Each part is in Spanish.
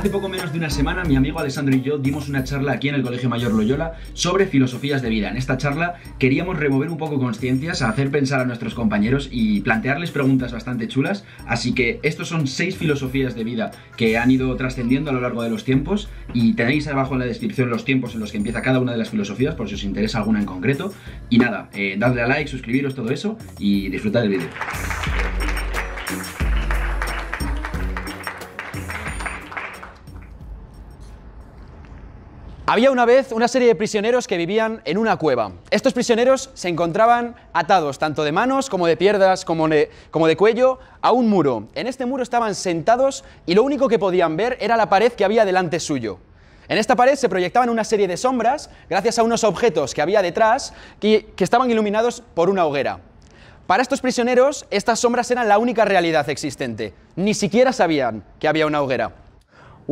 Hace poco menos de una semana mi amigo Alessandro y yo dimos una charla aquí en el Colegio Mayor Loyola sobre filosofías de vida. En esta charla queríamos remover un poco conciencias, hacer pensar a nuestros compañeros y plantearles preguntas bastante chulas. Así que estos son seis filosofías de vida que han ido trascendiendo a lo largo de los tiempos y tenéis abajo en la descripción los tiempos en los que empieza cada una de las filosofías por si os interesa alguna en concreto. Y nada, eh, dadle a like, suscribiros, todo eso y disfrutar del vídeo. Había una vez una serie de prisioneros que vivían en una cueva. Estos prisioneros se encontraban atados, tanto de manos como de piernas, como de, cuello, a un muro. En este muro estaban sentados y lo único que podían ver era la pared que había delante suyo. En esta pared se proyectaban una serie de sombras gracias a unos objetos que había detrás que estaban iluminados por una hoguera. Para estos prisioneros, estas sombras eran la única realidad existente. Ni siquiera sabían que había una hoguera.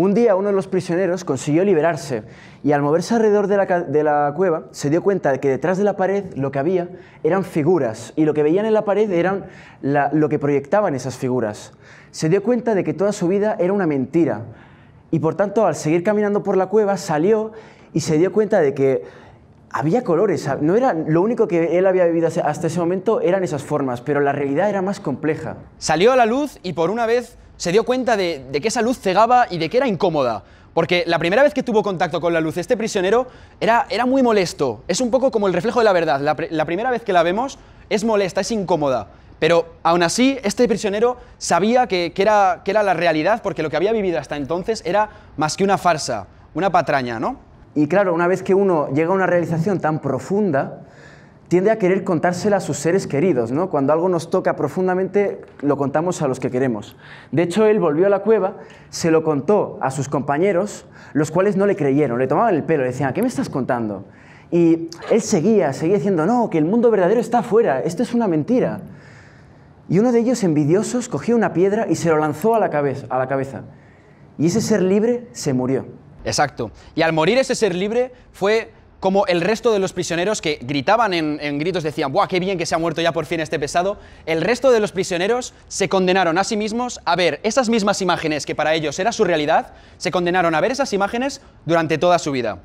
Un día uno de los prisioneros consiguió liberarse y al moverse alrededor de la, cueva se dio cuenta de que detrás de la pared lo que había eran figuras y lo que veían en la pared eran lo que proyectaban esas figuras. Se dio cuenta de que toda su vida era una mentira y por tanto al seguir caminando por la cueva salió y se dio cuenta de que había colores, no era lo único que él había vivido hasta ese momento eran esas formas, pero la realidad era más compleja. Salió a la luz y por una vez se dio cuenta de, que esa luz cegaba y de que era incómoda. Porque la primera vez que tuvo contacto con la luz este prisionero era, era muy molesto. Es un poco como el reflejo de la verdad. La, primera vez que la vemos es molesta, es incómoda. Pero aún así, este prisionero sabía que, que, era, que era la realidad porque lo que había vivido hasta entonces era más que una farsa, una patraña, ¿no? Y claro, una vez que uno llega a una realización tan profunda, tiende a querer contársela a sus seres queridos, ¿no? Cuando algo nos toca profundamente, lo contamos a los que queremos. De hecho, él volvió a la cueva, se lo contó a sus compañeros, los cuales no le creyeron, le tomaban el pelo, le decían, ¿qué me estás contando? Y él seguía, seguía diciendo, no, que el mundo verdadero está afuera, esto es una mentira. Y uno de ellos, envidiosos, cogió una piedra y se lo lanzó a la cabeza. A la cabeza. Y ese ser libre se murió. Exacto. Y al morir ese ser libre fue como el resto de los prisioneros que gritaban en, gritos, decían, ¡buah, qué bien que se ha muerto ya por fin este pesado! El resto de los prisioneros se condenaron a sí mismos a ver esas mismas imágenes que para ellos era su realidad, se condenaron a ver esas imágenes durante toda su vida.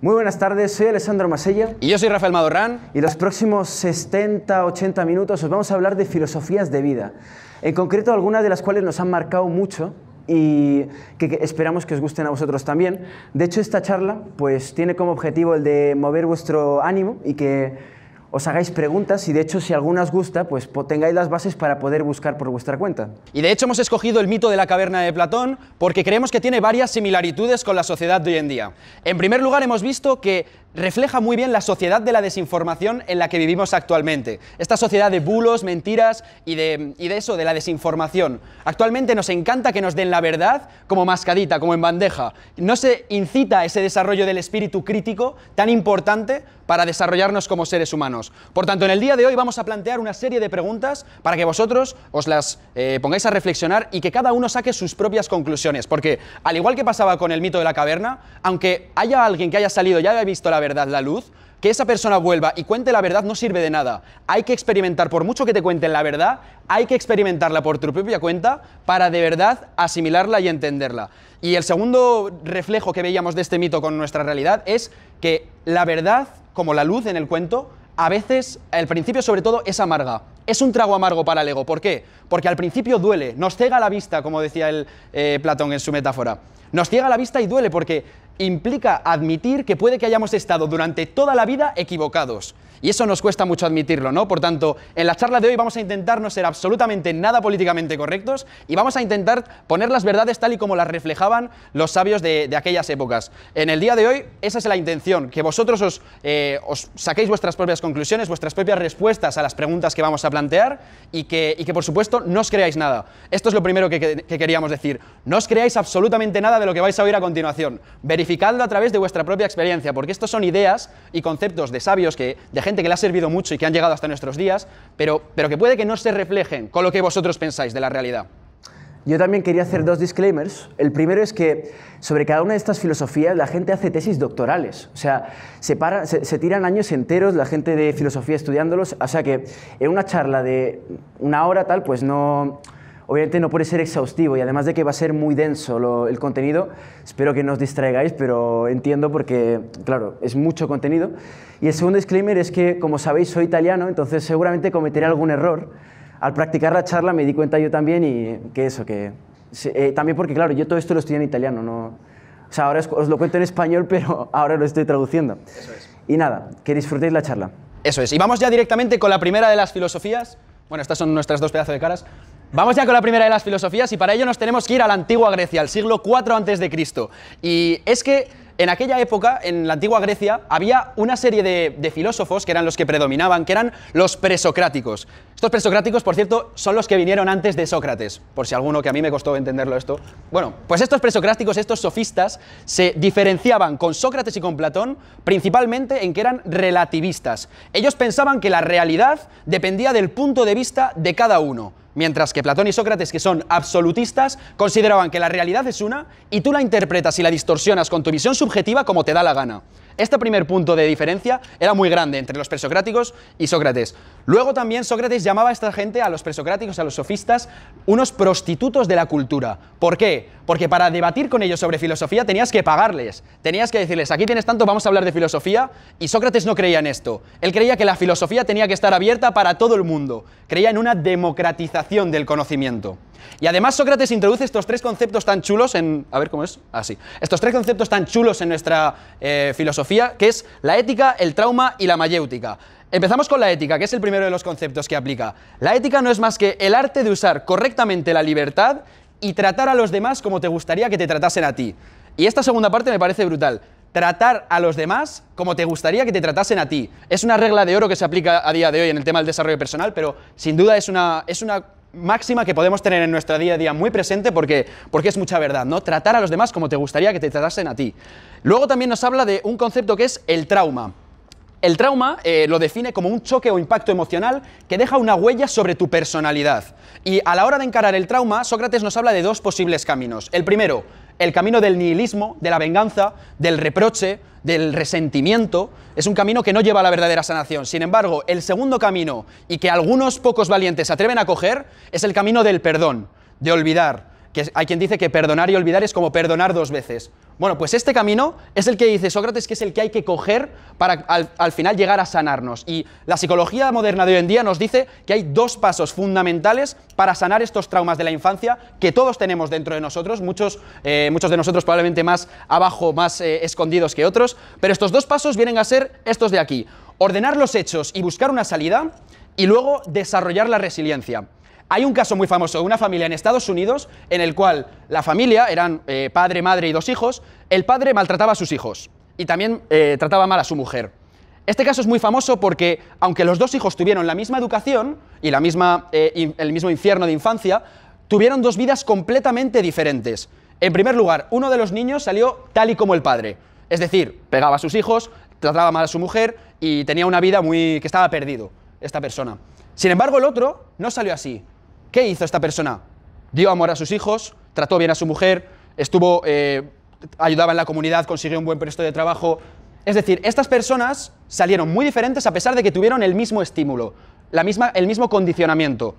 Muy buenas tardes, soy Alessandro Masella. Y yo soy Rafael Madorrán. Y los próximos 60, 80 minutos os vamos a hablar de filosofías de vida. En concreto, algunas de las cuales nos han marcado mucho y que, esperamos que os gusten a vosotros también. De hecho, esta charla pues, tiene como objetivo el de mover vuestro ánimo y que os hagáis preguntas y de hecho si alguna os gusta, pues tengáis las bases para poder buscar por vuestra cuenta. Y de hecho hemos escogido el mito de la caverna de Platón porque creemos que tiene varias similaridades con la sociedad de hoy en día. En primer lugar hemos visto que refleja muy bien la sociedad de la desinformación en la que vivimos actualmente. Esta sociedad de bulos, mentiras y de, y de eso, de la desinformación. Actualmente nos encanta que nos den la verdad como mascadita, como en bandeja. No se incita ese desarrollo del espíritu crítico tan importante para desarrollarnos como seres humanos. Por tanto, en el día de hoy vamos a plantear una serie de preguntas para que vosotros os las eh, pongáis a reflexionar y que cada uno saque sus propias conclusiones. Porque, al igual que pasaba con el mito de la caverna, aunque haya alguien que haya salido ya haya visto la verdad la luz, que esa persona vuelva y cuente la verdad no sirve de nada. Hay que experimentar, por mucho que te cuenten la verdad, hay que experimentarla por tu propia cuenta para de verdad asimilarla y entenderla. Y el segundo reflejo que veíamos de este mito con nuestra realidad es que la verdad, como la luz en el cuento, a veces, al principio sobre todo, es amarga. Es un trago amargo para el ego. ¿Por qué? Porque al principio duele, nos ciega la vista, como decía el, eh, Platón en su metáfora. Nos ciega la vista y duele porque implica admitir que puede que hayamos estado durante toda la vida equivocados. Y eso nos cuesta mucho admitirlo, ¿no? Por tanto, en la charla de hoy vamos a intentar no ser absolutamente nada políticamente correctos y vamos a intentar poner las verdades tal y como las reflejaban los sabios de, aquellas épocas. En el día de hoy, esa es la intención, que vosotros eh, os, saquéis vuestras propias conclusiones, vuestras propias respuestas a las preguntas que vamos a plantear y que, que por supuesto, no os creáis nada. Esto es lo primero que, queríamos decir. No os creáis absolutamente nada de lo que vais a oír a continuación. Verificadlo a través de vuestra propia experiencia, porque estos son ideas y conceptos de sabios, que, de gente que le ha servido mucho y que han llegado hasta nuestros días, pero, pero que puede que no se reflejen con lo que vosotros pensáis de la realidad. Yo también quería hacer dos disclaimers. El primero es que sobre cada una de estas filosofías la gente hace tesis doctorales. O sea, para, se, tiran años enteros la gente de filosofía estudiándolos. O sea que en una charla de una hora tal, pues no, Obviamente no puede ser exhaustivo y además de que va a ser muy denso el contenido, espero que no os distraigáis, pero entiendo porque, claro, es mucho contenido. Y el segundo disclaimer es que, como sabéis, soy italiano, entonces seguramente cometeré algún error. Al practicar la charla me di cuenta yo también y que eso, que... Eh, también porque, claro, yo todo esto lo estudié en italiano, no... O sea, ahora os lo cuento en español, pero ahora lo estoy traduciendo. Eso es. Y nada, que disfrutéis la charla. Eso es. Y vamos ya directamente con la primera de las filosofías. Bueno, estas son nuestras dos pedazos de caras. Vamos ya con la primera de las filosofías y para ello nos tenemos que ir a la antigua Grecia, al siglo IV antes de Cristo. Y es que en aquella época, en la antigua Grecia, había una serie de, de, filósofos que eran los que predominaban, que eran los presocráticos. Estos presocráticos, por cierto, son los que vinieron antes de Sócrates, por si alguno que a mí me costó entenderlo esto. Bueno, pues estos presocráticos, estos sofistas, se diferenciaban con Sócrates y con Platón principalmente en que eran relativistas. Ellos pensaban que la realidad dependía del punto de vista de cada uno. Mientras que Platón y Sócrates, que son absolutistas, consideraban que la realidad es una y tú la interpretas y la distorsionas con tu visión subjetiva como te da la gana. Este primer punto de diferencia era muy grande entre los presocráticos y Sócrates. Luego también Sócrates llamaba a esta gente, a los presocráticos, a los sofistas, unos prostitutos de la cultura. ¿Por qué? Porque para debatir con ellos sobre filosofía tenías que pagarles, tenías que decirles, aquí tienes tanto, vamos a hablar de filosofía, y Sócrates no creía en esto. Él creía que la filosofía tenía que estar abierta para todo el mundo, creía en una democratización del conocimiento. Y además Sócrates introduce estos tres conceptos tan chulos en... A ver cómo es. Así. Ah, estos tres conceptos tan chulos en nuestra eh, filosofía, que es la ética, el trauma y la mayéutica. Empezamos con la ética, que es el primero de los conceptos que aplica. La ética no es más que el arte de usar correctamente la libertad y tratar a los demás como te gustaría que te tratasen a ti. Y esta segunda parte me parece brutal. Tratar a los demás como te gustaría que te tratasen a ti. Es una regla de oro que se aplica a día de hoy en el tema del desarrollo personal, pero sin duda es una, máxima que podemos tener en nuestro día a día muy presente porque, porque es mucha verdad, ¿no? Tratar a los demás como te gustaría que te tratasen a ti. Luego también nos habla de un concepto que es el trauma. El trauma eh, lo define como un choque o impacto emocional que deja una huella sobre tu personalidad. Y a la hora de encarar el trauma, Sócrates nos habla de dos posibles caminos. El primero, el camino del nihilismo, de la venganza, del reproche, del resentimiento, es un camino que no lleva a la verdadera sanación. Sin embargo, el segundo camino, y que algunos pocos valientes se atreven a coger, es el camino del perdón, de olvidar, que hay quien dice que perdonar y olvidar es como perdonar dos veces. Bueno, pues este camino es el que dice Sócrates que es el que hay que coger para al, final llegar a sanarnos. Y la psicología moderna de hoy en día nos dice que hay dos pasos fundamentales para sanar estos traumas de la infancia que todos tenemos dentro de nosotros, muchos, eh, de nosotros probablemente más abajo, más eh, escondidos que otros, pero estos dos pasos vienen a ser estos de aquí, ordenar los hechos y buscar una salida y luego desarrollar la resiliencia. Hay un caso muy famoso de una familia en Estados Unidos en el cual la familia eran eh, padre, madre y dos hijos. El padre maltrataba a sus hijos y también eh, trataba mal a su mujer. Este caso es muy famoso porque, aunque los dos hijos tuvieron la misma educación y la misma, eh, el mismo infierno de infancia, tuvieron dos vidas completamente diferentes. En primer lugar, uno de los niños salió tal y como el padre. Es decir, pegaba a sus hijos, trataba mal a su mujer y tenía una vida muy que estaba perdido esta persona. Sin embargo, el otro no salió así. ¿Qué hizo esta persona? Dio amor a sus hijos, trató bien a su mujer, estuvo, eh, ayudaba en la comunidad, consiguió un buen puesto de trabajo. Es decir, estas personas salieron muy diferentes a pesar de que tuvieron el mismo estímulo, la misma, el mismo condicionamiento.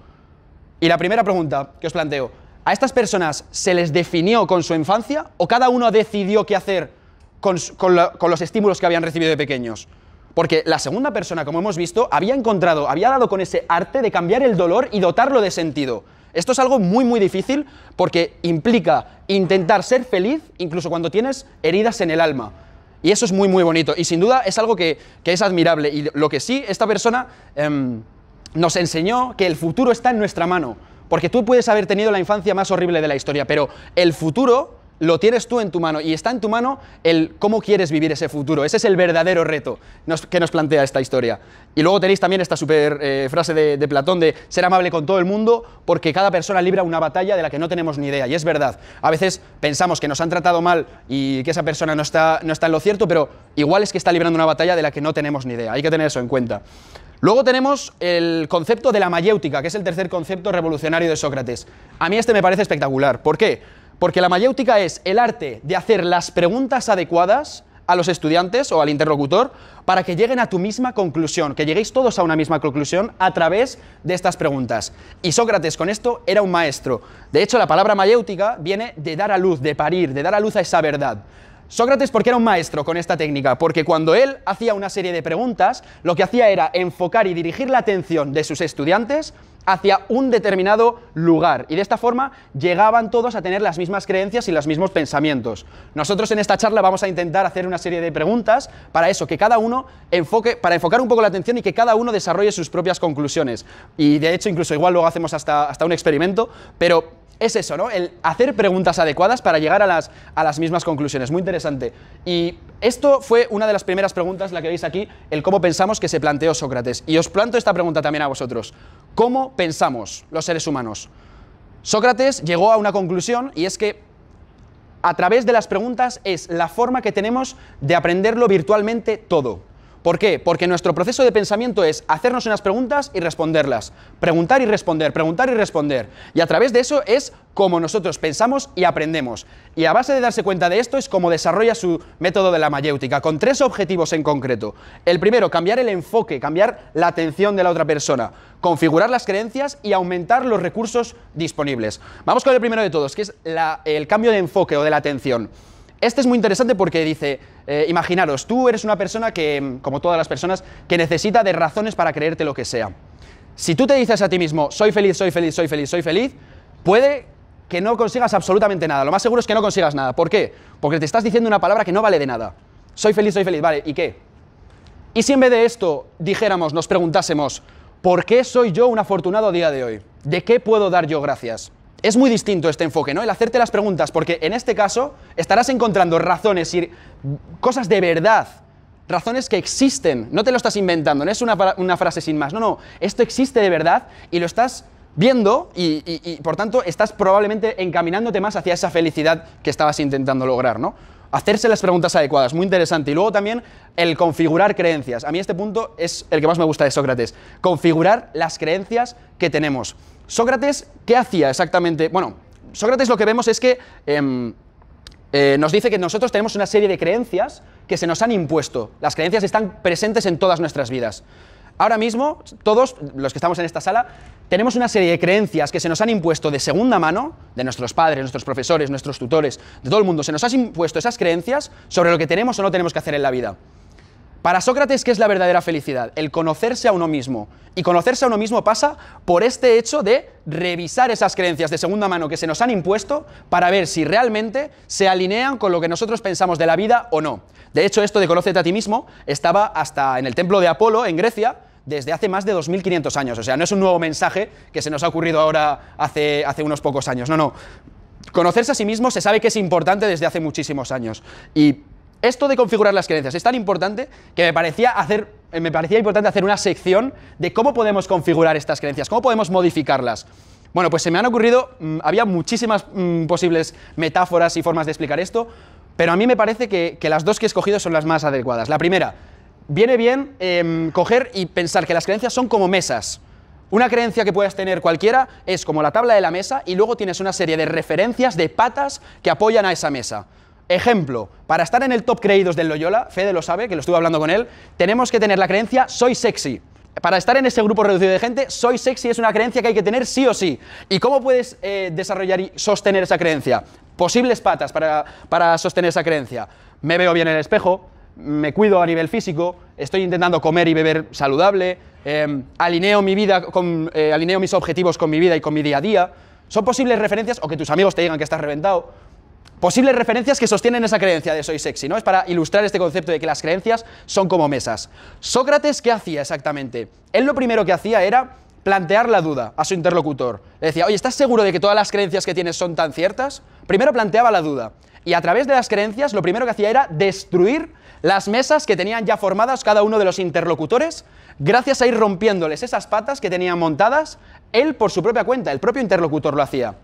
Y la primera pregunta que os planteo, ¿a estas personas se les definió con su infancia o cada uno decidió qué hacer con los estímulos que habían recibido de pequeños? Porque la segunda persona, como hemos visto, había encontrado, había dado con ese arte de cambiar el dolor y dotarlo de sentido. Esto es algo muy, muy difícil porque implica intentar ser feliz incluso cuando tienes heridas en el alma. Y eso es muy, muy bonito. Y sin duda es algo que, es admirable. Y lo que sí, esta persona em, nos enseñó que el futuro está en nuestra mano. Porque tú puedes haber tenido la infancia más horrible de la historia, pero el futuro lo tienes tú en tu mano y está en tu mano el cómo quieres vivir ese futuro. Ese es el verdadero reto que nos plantea esta historia. Y luego tenéis también esta super eh, frase de, Platón de ser amable con todo el mundo porque cada persona libra una batalla de la que no tenemos ni idea. Y es verdad, a veces pensamos que nos han tratado mal y que esa persona no está, no está en lo cierto, pero igual es que está librando una batalla de la que no tenemos ni idea. Hay que tener eso en cuenta. Luego tenemos el concepto de la mayéutica, que es el tercer concepto revolucionario de Sócrates. A mí este me parece espectacular. ¿Por qué? Porque la mayéutica es el arte de hacer las preguntas adecuadas a los estudiantes o al interlocutor para que lleguen a tu misma conclusión, que lleguéis todos a una misma conclusión a través de estas preguntas. Y Sócrates con esto era un maestro. De hecho, la palabra mayéutica viene de dar a luz, de parir, de dar a luz a esa verdad. Sócrates porque era un maestro con esta técnica, porque cuando él hacía una serie de preguntas, lo que hacía era enfocar y dirigir la atención de sus estudiantes hacia un determinado lugar y de esta forma llegaban todos a tener las mismas creencias y los mismos pensamientos. Nosotros en esta charla vamos a intentar hacer una serie de preguntas para eso, que cada uno enfoque, para enfocar un poco la atención y que cada uno desarrolle sus propias conclusiones. Y de hecho incluso igual luego hacemos hasta, hasta un experimento, pero es eso, ¿no? El hacer preguntas adecuadas para llegar a las, a las mismas conclusiones. Muy interesante. Y esto fue una de las primeras preguntas, la que veis aquí, el cómo pensamos que se planteó Sócrates. Y os planto esta pregunta también a vosotros. ¿Cómo pensamos los seres humanos? Sócrates llegó a una conclusión y es que a través de las preguntas es la forma que tenemos de aprenderlo virtualmente todo. ¿Por qué? Porque nuestro proceso de pensamiento es hacernos unas preguntas y responderlas. Preguntar y responder, preguntar y responder. Y a través de eso es como nosotros pensamos y aprendemos. Y a base de darse cuenta de esto es como desarrolla su método de la mayéutica, con tres objetivos en concreto. El primero, cambiar el enfoque, cambiar la atención de la otra persona, configurar las creencias y aumentar los recursos disponibles. Vamos con el primero de todos, que es el cambio de enfoque o de la atención. Este es muy interesante porque dice, eh, imaginaros, tú eres una persona que, como todas las personas, que necesita de razones para creerte lo que sea. Si tú te dices a ti mismo, soy feliz, soy feliz, soy feliz, soy feliz, puede que no consigas absolutamente nada. Lo más seguro es que no consigas nada. ¿Por qué? Porque te estás diciendo una palabra que no vale de nada. Soy feliz, soy feliz, vale, ¿y qué? ¿Y si en vez de esto dijéramos, nos preguntásemos, ¿por qué soy yo un afortunado día de hoy? ¿De qué puedo dar yo gracias? es muy distinto este enfoque, ¿no? El hacerte las preguntas, porque en este caso estarás encontrando razones y cosas de verdad, razones que existen, no te lo estás inventando, no es una, frase sin más, no, no, esto existe de verdad y lo estás viendo y, y, por tanto estás probablemente encaminándote más hacia esa felicidad que estabas intentando lograr, ¿no? Hacerse las preguntas adecuadas, muy interesante. Y luego también el configurar creencias. A mí este punto es el que más me gusta de Sócrates. Configurar las creencias que tenemos. Sócrates, ¿qué hacía exactamente? Bueno, Sócrates lo que vemos es que em, eh, nos dice que nosotros tenemos una serie de creencias que se nos han impuesto. Las creencias están presentes en todas nuestras vidas. Ahora mismo, todos los que estamos en esta sala, tenemos una serie de creencias que se nos han impuesto de segunda mano, de nuestros padres, nuestros profesores, nuestros tutores, de todo el mundo. Se nos han impuesto esas creencias sobre lo que tenemos o no tenemos que hacer en la vida. Para Sócrates, ¿qué es la verdadera felicidad? El conocerse a uno mismo. Y conocerse a uno mismo pasa por este hecho de revisar esas creencias de segunda mano que se nos han impuesto para ver si realmente se alinean con lo que nosotros pensamos de la vida o no. De hecho, esto de conócete a ti mismo estaba hasta en el templo de Apolo, en Grecia, desde hace más de 2.500 años. O sea, no es un nuevo mensaje que se nos ha ocurrido ahora hace, hace unos pocos años. No, no. Conocerse a sí mismo se sabe que es importante desde hace muchísimos años. Y esto de configurar las creencias es tan importante que me parecía eh, me parecía importante hacer una sección de cómo podemos configurar estas creencias, cómo podemos modificarlas. Bueno, pues se me han ocurrido, mm, había muchísimas mm, posibles metáforas y formas de explicar esto, pero a mí me parece que, las dos que he escogido son las más adecuadas. La primera, viene bien em, coger y pensar que las creencias son como mesas. Una creencia que puedas tener cualquiera es como la tabla de la mesa y luego tienes una serie de referencias, de patas que apoyan a esa mesa. Ejemplo, para estar en el top creídos del Loyola, Fede lo sabe, que lo estuve hablando con él, tenemos que tener la creencia soy sexy. Para estar en ese grupo reducido de gente, soy sexy es una creencia que hay que tener sí o sí. ¿Y cómo puedes eh, desarrollar y sostener esa creencia? Posibles patas para, sostener esa creencia. Me veo bien en el espejo, me cuido a nivel físico, estoy intentando comer y beber saludable, em, alineo, mi vida eh, alineo mis objetivos con mi vida y con mi día a día. Son posibles referencias o que tus amigos te digan que estás reventado Posibles referencias que sostienen esa creencia de soy sexy, ¿no? Es para ilustrar este concepto de que las creencias son como mesas. Sócrates, ¿qué hacía exactamente? Él lo primero que hacía era plantear la duda a su interlocutor. Le decía, oye, ¿estás seguro de que todas las creencias que tienes son tan ciertas? Primero planteaba la duda. Y a través de las creencias, lo primero que hacía era destruir las mesas que tenían ya formadas cada uno de los interlocutores, gracias a ir rompiéndoles esas patas que tenían montadas, él por su propia cuenta, el propio interlocutor lo hacía.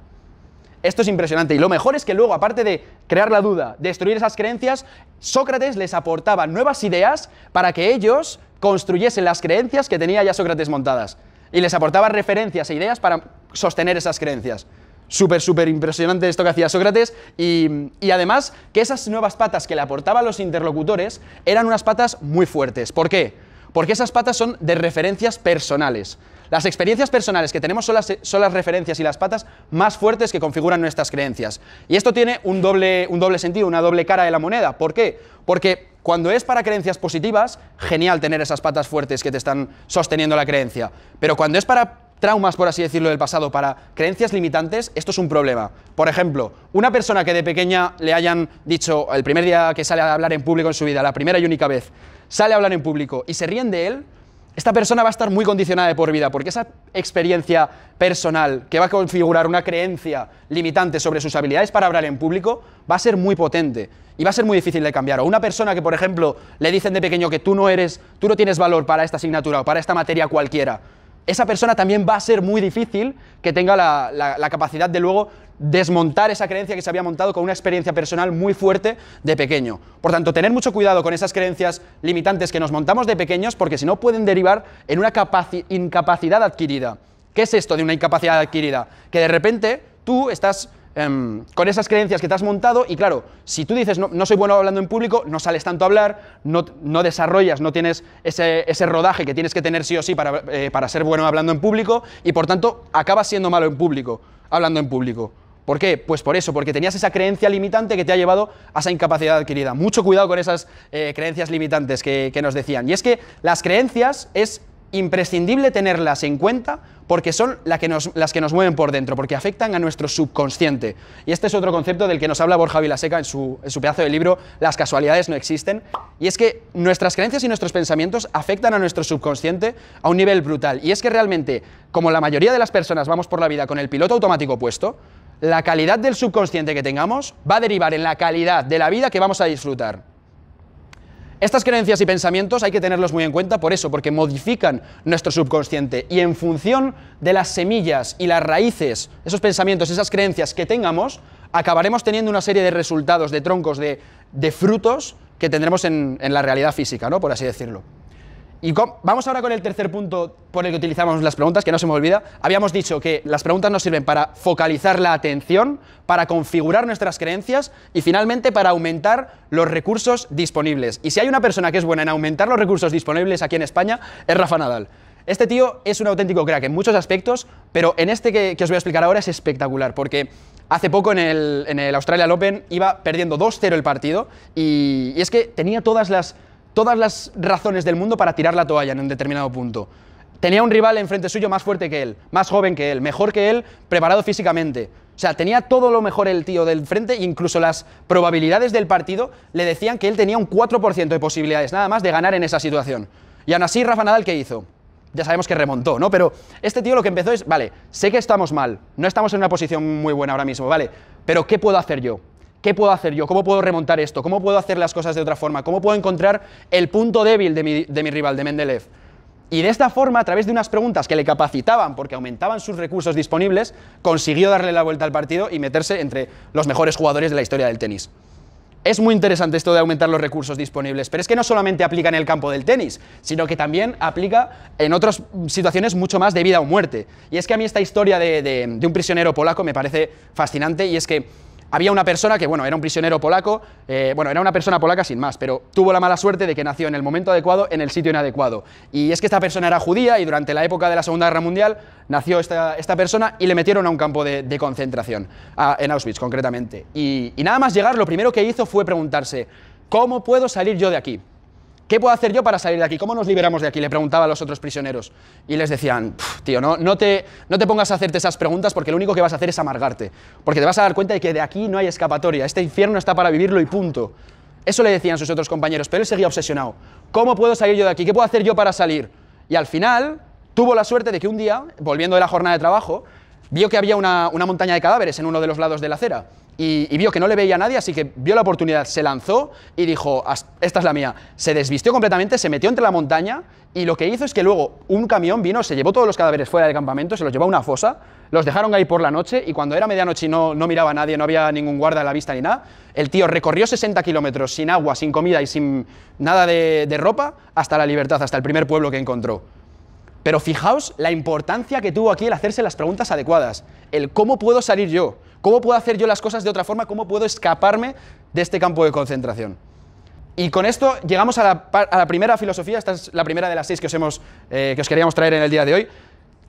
Esto es impresionante. Y lo mejor es que luego, aparte de crear la duda, destruir esas creencias, Sócrates les aportaba nuevas ideas para que ellos construyesen las creencias que tenía ya Sócrates montadas. Y les aportaba referencias e ideas para sostener esas creencias. Súper, súper impresionante esto que hacía Sócrates y, además que esas nuevas patas que le aportaba a los interlocutores eran unas patas muy fuertes. ¿Por qué? Porque esas patas son de referencias personales. Las experiencias personales que tenemos son las, referencias y las patas más fuertes que configuran nuestras creencias. Y esto tiene un doble, un doble sentido, una doble cara de la moneda. ¿Por qué? Porque cuando es para creencias positivas, genial tener esas patas fuertes que te están sosteniendo la creencia. Pero cuando es para traumas, por así decirlo, del pasado, para creencias limitantes, esto es un problema. Por ejemplo, una persona que de pequeña le hayan dicho el primer día que sale a hablar en público en su vida, la primera y única vez, sale a hablar en público y se ríen de él, esta persona va a estar muy condicionada de por vida, porque esa experiencia personal que va a configurar una creencia limitante sobre sus habilidades para hablar en público va a ser muy potente y va a ser muy difícil de cambiar. O una persona que, por ejemplo, le dicen de pequeño que tú no eres, tú no tienes valor para esta asignatura o para esta materia cualquiera, esa persona también va a ser muy difícil que tenga la, capacidad de luego desmontar esa creencia que se había montado con una experiencia personal muy fuerte de pequeño. Por tanto, tener mucho cuidado con esas creencias limitantes que nos montamos de pequeños porque si no pueden derivar en una incapacidad adquirida. ¿Qué es esto de una incapacidad adquirida? Que de repente tú estás Em, con esas creencias que te has montado y claro, si tú dices no, no soy bueno hablando en público, no sales tanto a hablar, no, no desarrollas, no tienes ese, rodaje que tienes que tener sí o sí eh, para, ser bueno hablando en público y por tanto acabas siendo malo en público, hablando en público. ¿Por qué? Pues por eso, porque tenías esa creencia limitante que te ha llevado a esa incapacidad adquirida. Mucho cuidado con esas eh, creencias limitantes que, que nos decían. Y es que las creencias es imprescindible tenerlas en cuenta porque son que las que nos mueven por dentro, porque afectan a nuestro subconsciente. Y este es otro concepto del que nos habla Borja Vilaseca en su, en su pedazo de libro, Las casualidades no existen. Y es que nuestras creencias y nuestros pensamientos afectan a nuestro subconsciente a un nivel brutal. Y es que realmente, como la mayoría de las personas vamos por la vida con el piloto automático puesto, la calidad del subconsciente que tengamos va a derivar en la calidad de la vida que vamos a disfrutar. Estas creencias y pensamientos hay que tenerlos muy en cuenta por eso, porque modifican nuestro subconsciente y en función de las semillas y las raíces, esos pensamientos, esas creencias que tengamos, acabaremos teniendo una serie de resultados, de troncos, de, frutos que tendremos en, en la realidad física, ¿no? Por así decirlo. Y vamos ahora con el tercer punto por el que utilizamos las preguntas, que no se me olvida. Habíamos dicho que las preguntas nos sirven para focalizar la atención, para configurar nuestras creencias y finalmente para aumentar los recursos disponibles. Y si hay una persona que es buena en aumentar los recursos disponibles aquí en España, es Rafa Nadal. Este tío es un auténtico crack en muchos aspectos, pero en este que, os voy a explicar ahora es espectacular, porque Hace poco en el, en Australian Open iba perdiendo 2-0 el partido y, es que tenía todas las todas las razones del mundo para tirar la toalla en un determinado punto. Tenía un rival enfrente suyo más fuerte que él, más joven que él, mejor que él, preparado físicamente. O sea, tenía todo lo mejor el tío del frente, incluso las probabilidades del partido le decían que él tenía un 4% de posibilidades nada más de ganar en esa situación. Y aún así, Rafa Nadal, ¿qué hizo? Ya sabemos que remontó, ¿no? Pero este tío lo que empezó es, vale, sé que estamos mal, no estamos en una posición muy buena ahora mismo, ¿vale? Pero ¿qué puedo hacer yo? ¿Qué puedo hacer yo? ¿Cómo puedo remontar esto? ¿Cómo puedo hacer las cosas de otra forma? ¿Cómo puedo encontrar el punto débil de mi, rival, de Mendeleev? Y de esta forma, a través de unas preguntas que le capacitaban porque aumentaban sus recursos disponibles, consiguió darle la vuelta al partido y meterse entre los mejores jugadores de la historia del tenis. Es muy interesante esto de aumentar los recursos disponibles, pero es que no solamente aplica en el campo del tenis, sino que también aplica en otras situaciones mucho más de vida o muerte. Y es que a mí esta historia de un prisionero polaco me parece fascinante y es que había una persona que, bueno, era un prisionero polaco, eh, bueno, era una persona polaca sin más, pero tuvo la mala suerte de que nació en el momento adecuado, en el sitio inadecuado. Y es que esta persona era judía y durante la época de la Segunda Guerra Mundial nació esta, persona y le metieron a un campo de, concentración, en Auschwitz concretamente. y nada más llegar, lo primero que hizo fue preguntarse, ¿cómo puedo salir yo de aquí? ¿Qué puedo hacer yo para salir de aquí? ¿Cómo nos liberamos de aquí? Le preguntaba a los otros prisioneros. Y les decían, tío, no, no, te, no te pongas a hacerte esas preguntas porque lo único que vas a hacer es amargarte. Porque te vas a dar cuenta de que de aquí no hay escapatoria. Este infierno está para vivirlo y punto. Eso le decían sus otros compañeros, pero él seguía obsesionado. ¿Cómo puedo salir yo de aquí? ¿Qué puedo hacer yo para salir? Y al final tuvo la suerte de que un día, volviendo de la jornada de trabajo, vio que había una, montaña de cadáveres en uno de los lados de la acera y, vio que no le veía nadie, así que vio la oportunidad, se lanzó y dijo, esta es la mía. Se desvistió completamente, se metió entre la montaña y lo que hizo es que luego un camión vino, se llevó todos los cadáveres fuera del campamento, se los llevó a una fosa, los dejaron ahí por la noche y cuando era medianoche y no, miraba a nadie, no había ningún guarda a la vista ni nada, el tío recorrió 60 kilómetros sin agua, sin comida y sin nada de ropa hasta la libertad, hasta el primer pueblo que encontró. Pero fijaos la importancia que tuvo aquí el hacerse las preguntas adecuadas, el cómo puedo salir yo, cómo puedo hacer yo las cosas de otra forma, cómo puedo escaparme de este campo de concentración. Y con esto llegamos a la, primera filosofía, esta es la primera de las seis que os, hemos, eh, que os queríamos traer en el día de hoy.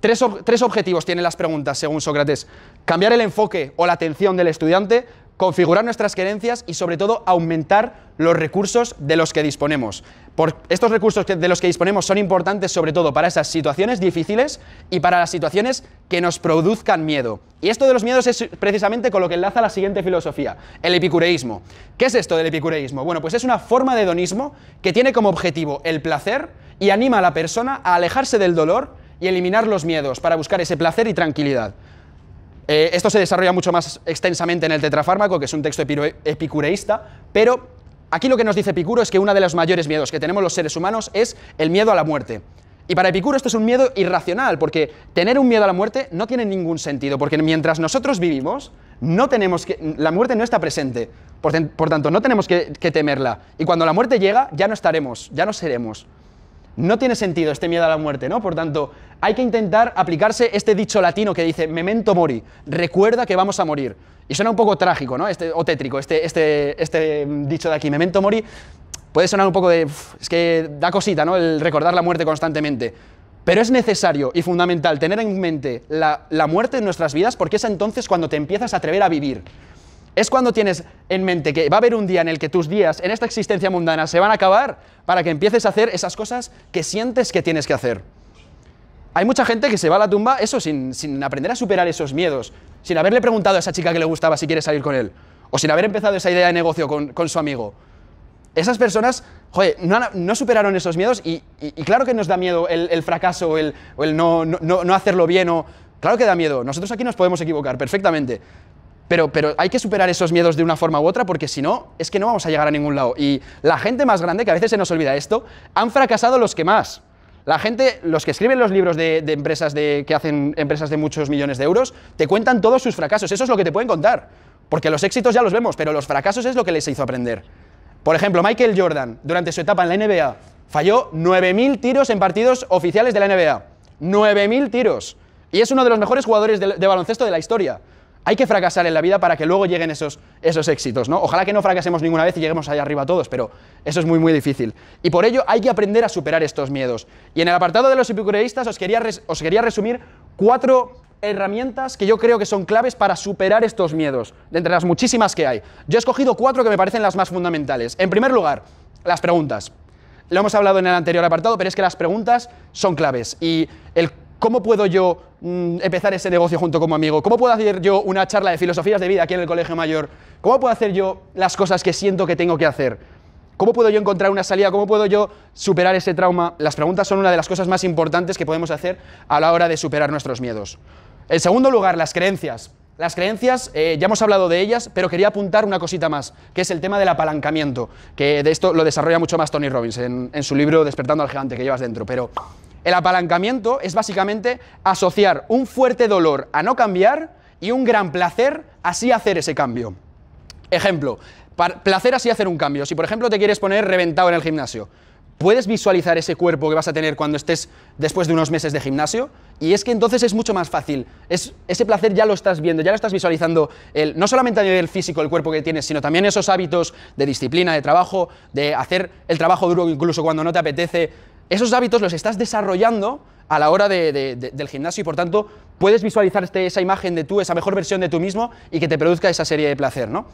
Tres, tres objetivos tienen las preguntas, según Sócrates. Cambiar el enfoque o la atención del estudiante, configurar nuestras creencias y sobre todo aumentar los recursos de los que disponemos estos recursos de los que disponemos son importantes sobre todo para esas situaciones difíciles y para las situaciones que nos produzcan miedo. Y esto de los miedos es precisamente con lo que enlaza la siguiente filosofía, el epicureísmo. ¿Qué es esto del epicureísmo? Bueno, pues es una forma de hedonismo que tiene como objetivo el placer y anima a la persona a alejarse del dolor y eliminar los miedos para buscar ese placer y tranquilidad. Eh, esto se desarrolla mucho más extensamente en el Tetrafármaco, que es un texto epicureísta, pero Aquí lo que nos dice Epicuro es que uno de los mayores miedos que tenemos los seres humanos es el miedo a la muerte. Y para Epicuro esto es un miedo irracional, porque tener un miedo a la muerte no tiene ningún sentido, porque mientras nosotros vivimos, no tenemos que, la muerte no está presente, por, tanto, no tenemos que, temerla. Y cuando la muerte llega, ya no estaremos, ya no seremos. No tiene sentido este miedo a la muerte, ¿no? Por tanto, hay que intentar aplicarse este dicho latino que dice memento mori, recuerda que vamos a morir. Y suena un poco trágico, ¿no? Este, o tétrico, este, este, este, dicho de aquí, memento mori, puede sonar un poco de... Es que da cosita, ¿no? El recordar la muerte constantemente. Pero es necesario y fundamental tener en mente la, la, muerte en nuestras vidas porque es entonces cuando te empiezas a atrever a vivir. Es cuando tienes en mente que va a haber un día en el que tus días en esta existencia mundana se van a acabar para que empieces a hacer esas cosas que sientes que tienes que hacer. Hay mucha gente que se va a la tumba, eso, sin, aprender a superar esos miedos, sin haberle preguntado a esa chica que le gustaba si quiere salir con él, o sin haber empezado esa idea de negocio con, su amigo. Esas personas, no, superaron esos miedos y, claro que nos da miedo el, fracaso o el, no, no, hacerlo bien o... Claro que da miedo, nosotros aquí nos podemos equivocar perfectamente, pero, pero hay que superar esos miedos de una forma u otra porque si no, es que no vamos a llegar a ningún lado. Y la gente más grande, que a veces se nos olvida esto, han fracasado los que más. La gente, los que escriben los libros de, empresas de, que hacen empresas de muchos millones de euros, te cuentan todos sus fracasos. Eso es lo que te pueden contar. Porque los éxitos ya los vemos, pero los fracasos es lo que les hizo aprender. Por ejemplo, Michael Jordan, durante su etapa en la NBA, falló 9.000 tiros en partidos oficiales de la NBA. 9.000 tiros. Y es uno de los mejores jugadores de baloncesto de la historia. Hay que fracasar en la vida para que luego lleguen esos, esos éxitos, ¿no? Ojalá que no fracasemos ninguna vez y lleguemos allá arriba todos, pero eso es muy, muy difícil. Y por ello hay que aprender a superar estos miedos. Y en el apartado de los epicureístas os quería, os quería resumir cuatro herramientas que yo creo que son claves para superar estos miedos, de entre las muchísimas que hay. Yo he escogido cuatro que me parecen las más fundamentales. En primer lugar, las preguntas. Lo hemos hablado en el anterior apartado, pero es que las preguntas son claves. Y el ¿Cómo puedo yo mm, empezar ese negocio junto con mi amigo? ¿Cómo puedo hacer yo una charla de filosofías de vida aquí en el colegio mayor? ¿Cómo puedo hacer yo las cosas que siento que tengo que hacer? ¿Cómo puedo yo encontrar una salida? ¿Cómo puedo yo superar ese trauma? Las preguntas son una de las cosas más importantes que podemos hacer a la hora de superar nuestros miedos. En segundo lugar, las creencias. Las creencias, eh, ya hemos hablado de ellas, pero quería apuntar una cosita más, que es el tema del apalancamiento, que de esto lo desarrolla mucho más Tony Robbins en, en su libro Despertando al Gigante que llevas dentro. Pero el apalancamiento es básicamente asociar un fuerte dolor a no cambiar y un gran placer así hacer ese cambio. Ejemplo, placer así hacer un cambio. Si por ejemplo te quieres poner reventado en el gimnasio, puedes visualizar ese cuerpo que vas a tener cuando estés después de unos meses de gimnasio y es que entonces es mucho más fácil. ese placer ya lo estás viendo, ya lo estás visualizando, no solamente a nivel físico el cuerpo que tienes, sino también esos hábitos de disciplina, de trabajo, de hacer el trabajo duro incluso cuando no te apetece esos hábitos los estás desarrollando a la hora del gimnasio y por tanto puedes visualizar este, esa imagen de tú, esa mejor versión de tú mismo y que te produzca esa serie de placer, ¿no?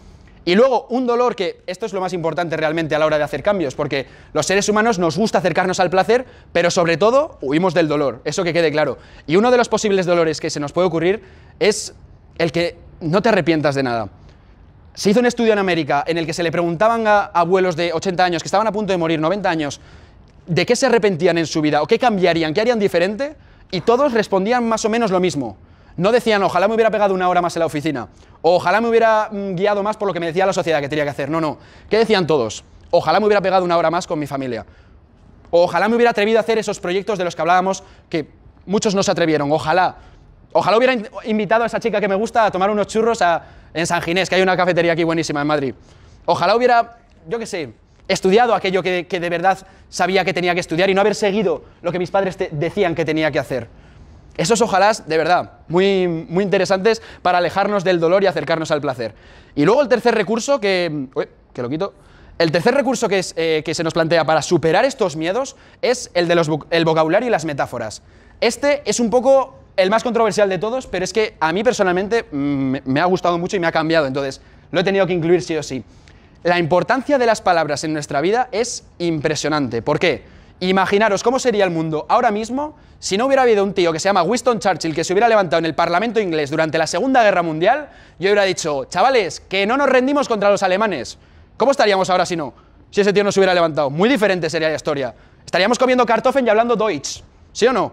Y luego, un dolor que esto es lo más importante realmente a la hora de hacer cambios, porque los seres humanos nos gusta acercarnos al placer, pero sobre todo huimos del dolor, eso que quede claro. Y uno de los posibles dolores que se nos puede ocurrir es el que no te arrepientas de nada. Se hizo un estudio en América en el que se le preguntaban a abuelos de 80 años que estaban a punto de morir, 90 años, de qué se arrepentían en su vida o qué cambiarían, qué harían diferente, y todos respondían más o menos lo mismo. No decían, ojalá me hubiera pegado una hora más en la oficina, ojalá me hubiera mm, guiado más por lo que me decía la sociedad que tenía que hacer. No, no. ¿Qué decían todos? Ojalá me hubiera pegado una hora más con mi familia. ojalá me hubiera atrevido a hacer esos proyectos de los que hablábamos que muchos no se atrevieron. Ojalá. Ojalá hubiera invitado a esa chica que me gusta a tomar unos churros en San Ginés, que hay una cafetería aquí buenísima en Madrid. Ojalá hubiera, yo qué sé, estudiado aquello que, de verdad sabía que tenía que estudiar y no haber seguido lo que mis padres decían que tenía que hacer. Esos ojalá, de verdad, muy, muy interesantes para alejarnos del dolor y acercarnos al placer. Y luego el tercer recurso que... que lo quito. El tercer recurso eh, que, se nos plantea para superar estos miedos es el del el vocabulario y las metáforas. Este es un poco el más controversial de todos, pero es que a mí personalmente mm, me ha gustado mucho y me ha cambiado, entonces lo he tenido que incluir sí o sí. La importancia de las palabras en nuestra vida es impresionante. ¿Por qué? Imaginaros cómo sería el mundo ahora mismo si no hubiera habido un tío que se llama Winston Churchill que se hubiera levantado en el Parlamento inglés durante la Segunda Guerra Mundial y hubiera dicho, chavales, que no nos rendimos contra los alemanes. ¿Cómo estaríamos ahora si no? Si ese tío no se hubiera levantado. Muy diferente sería la historia. Estaríamos comiendo kartoffeln y hablando Deutsch. ¿Sí o no?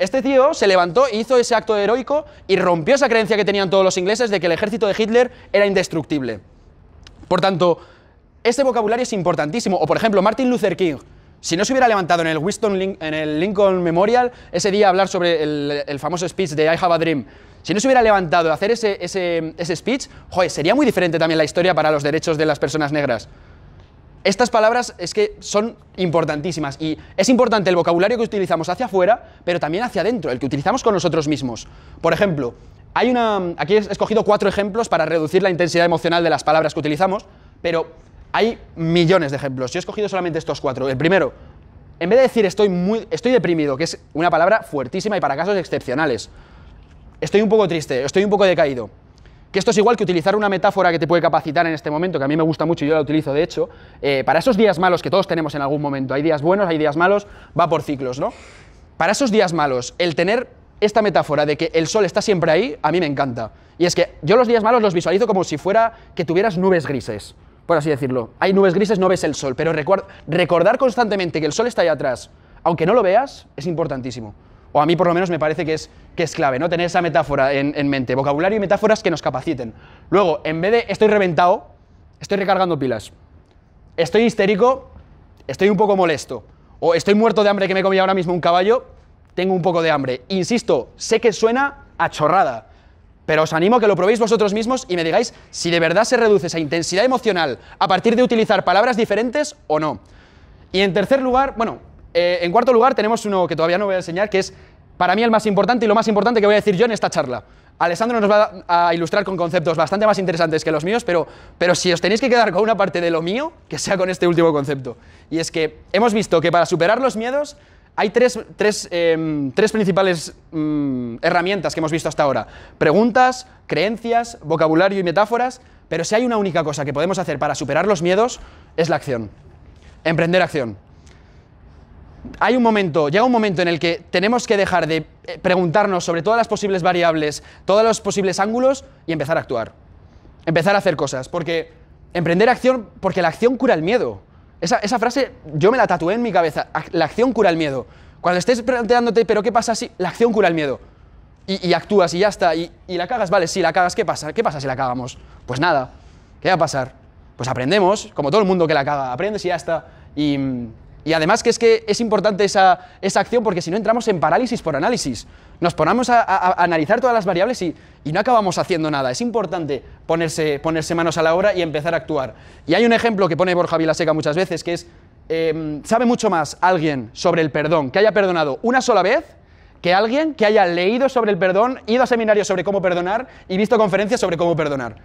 Este tío se levantó, hizo ese acto heroico y rompió esa creencia que tenían todos los ingleses de que el ejército de Hitler era indestructible. Por tanto, este vocabulario es importantísimo. O por ejemplo, Martin Luther King. Si no se hubiera levantado en el, Winston en el Lincoln Memorial ese día a hablar sobre el, famoso speech de I Have a Dream, si no se hubiera levantado a hacer ese, ese, speech, joder, sería muy diferente también la historia para los derechos de las personas negras. Estas palabras es que son importantísimas y es importante el vocabulario que utilizamos hacia afuera, pero también hacia adentro, el que utilizamos con nosotros mismos. Por ejemplo, una, aquí he escogido cuatro ejemplos para reducir la intensidad emocional de las palabras que utilizamos, pero hay millones de ejemplos. Yo he escogido solamente estos cuatro. El primero, en vez de decir estoy, muy, estoy deprimido, que es una palabra fuertísima y para casos excepcionales, estoy un poco triste, estoy un poco decaído. Que esto es igual que utilizar una metáfora que te puede capacitar en este momento, que a mí me gusta mucho y yo la utilizo de hecho, eh, para esos días malos que todos tenemos en algún momento, hay días buenos, hay días malos, va por ciclos, ¿no? Para esos días malos, el tener esta metáfora de que el sol está siempre ahí, a mí me encanta. Y es que yo los días malos los visualizo como si fuera que tuvieras nubes grises, por así decirlo. Hay nubes grises, no ves el sol, pero recordar constantemente que el sol está ahí atrás, aunque no lo veas, es importantísimo. O a mí por lo menos me parece que es, que es clave, ¿no? Tener esa metáfora en, mente, vocabulario y metáforas que nos capaciten. Luego, en vez de estoy reventado, estoy recargando pilas. Estoy histérico, estoy un poco molesto. O estoy muerto de hambre que me comía ahora mismo un caballo, tengo un poco de hambre. Insisto, sé que suena a chorrada, pero os animo a que lo probéis vosotros mismos y me digáis si de verdad se reduce esa intensidad emocional a partir de utilizar palabras diferentes o no. Y en tercer lugar, bueno, eh, en cuarto lugar tenemos uno que todavía no voy a enseñar, que es para mí el más importante y lo más importante que voy a decir yo en esta charla. Alessandro nos va a ilustrar con conceptos bastante más interesantes que los míos, pero, pero si os tenéis que quedar con una parte de lo mío, que sea con este último concepto. Y es que hemos visto que para superar los miedos hay tres, em, principales mm, herramientas que hemos visto hasta ahora. Preguntas, creencias, vocabulario y metáforas, pero si hay una única cosa que podemos hacer para superar los miedos, es la acción. Emprender acción. Hay un momento, llega un momento en el que tenemos que dejar de eh, preguntarnos sobre todas las posibles variables, todos los posibles ángulos y empezar a actuar. Empezar a hacer cosas, porque emprender acción, porque la acción cura el miedo. Esa, frase yo me la tatué en mi cabeza. La acción cura el miedo. Cuando estés planteándote, pero ¿qué pasa si...? La acción cura el miedo. Y, actúas y ya está. Y, la cagas, vale, sí, la cagas. ¿Qué pasa? ¿Qué pasa si la cagamos? Pues nada. ¿Qué va a pasar? Pues aprendemos, como todo el mundo que la caga. Aprendes y ya está. Y, mm, y además que es que es importante esa, acción porque si no entramos en parálisis por análisis. Nos ponemos a, analizar todas las variables y, no acabamos haciendo nada. Es importante ponerse, ponerse manos a la obra y empezar a actuar. Y hay un ejemplo que pone Borja Vilaseca muchas veces, que es, em, sabe mucho más alguien sobre el perdón, que haya perdonado una sola vez, que alguien que haya leído sobre el perdón, ido a seminarios sobre cómo perdonar y visto conferencias sobre cómo perdonar.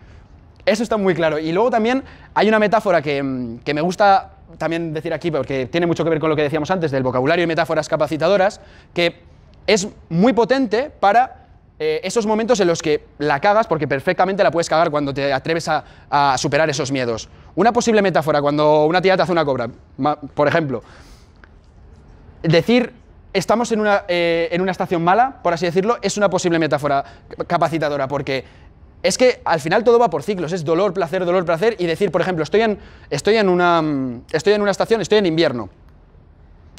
Eso está muy claro. Y luego también hay una metáfora mm, que, me gusta también decir aquí, porque tiene mucho que ver con lo que decíamos antes del vocabulario y metáforas capacitadoras, que es muy potente para eh, esos momentos en los que la cagas, porque perfectamente la puedes cagar cuando te atreves a, superar esos miedos. Una posible metáfora, cuando una tía te hace una cobra, por ejemplo, decir estamos en una, eh, en una estación mala, por así decirlo, es una posible metáfora capacitadora, porque es que al final todo va por ciclos, es dolor, placer, dolor, placer, y decir, por ejemplo, estoy en, estoy en, una, mm, estoy en una estación, estoy en invierno.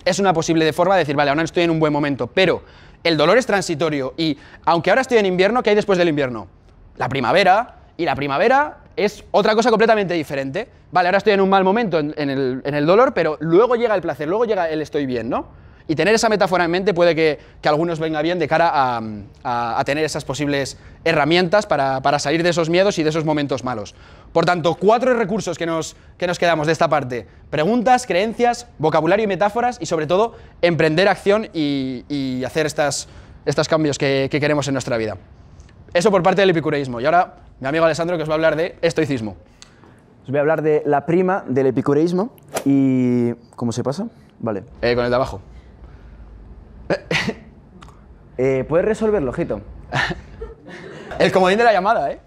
Es una posible de forma de decir, vale, ahora estoy en un buen momento, pero el dolor es transitorio y aunque ahora estoy en invierno, ¿qué hay después del invierno? La primavera, y la primavera es otra cosa completamente diferente. Vale, ahora estoy en un mal momento el, en el dolor, pero luego llega el placer, luego llega el estoy bien, ¿no? Y tener esa metáfora en mente puede que, a algunos venga bien de cara a, tener esas posibles herramientas para, salir de esos miedos y de esos momentos malos. Por tanto, cuatro recursos que nos, que nos quedamos de esta parte. Preguntas, creencias, vocabulario y metáforas y sobre todo emprender acción y, y hacer estos cambios que, queremos en nuestra vida. Eso por parte del epicureísmo. Y ahora mi amigo Alessandro que os va a hablar de estoicismo. Os voy a hablar de la prima del epicureísmo y... ¿Cómo se pasa? Vale. Eh, con el de abajo. Eh, puedes resolverlo, Jito. El comodín de la llamada, ¿eh?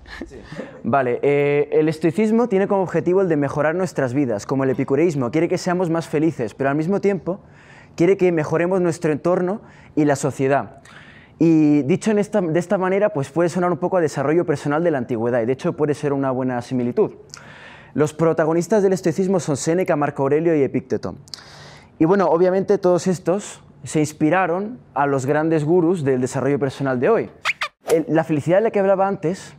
Vale, eh, el estoicismo tiene como objetivo el de mejorar nuestras vidas, como el epicureísmo. Quiere que seamos más felices, pero al mismo tiempo quiere que mejoremos nuestro entorno y la sociedad. Y dicho de esta manera, pues puede sonar un poco a desarrollo personal de la antigüedad, y de hecho puede ser una buena similitud. Los protagonistas del estoicismo son Séneca, Marco Aurelio y Epícteto. Y bueno, obviamente todos estos se inspiraron a los grandes gurús del desarrollo personal de hoy. La felicidad de la que hablaba antes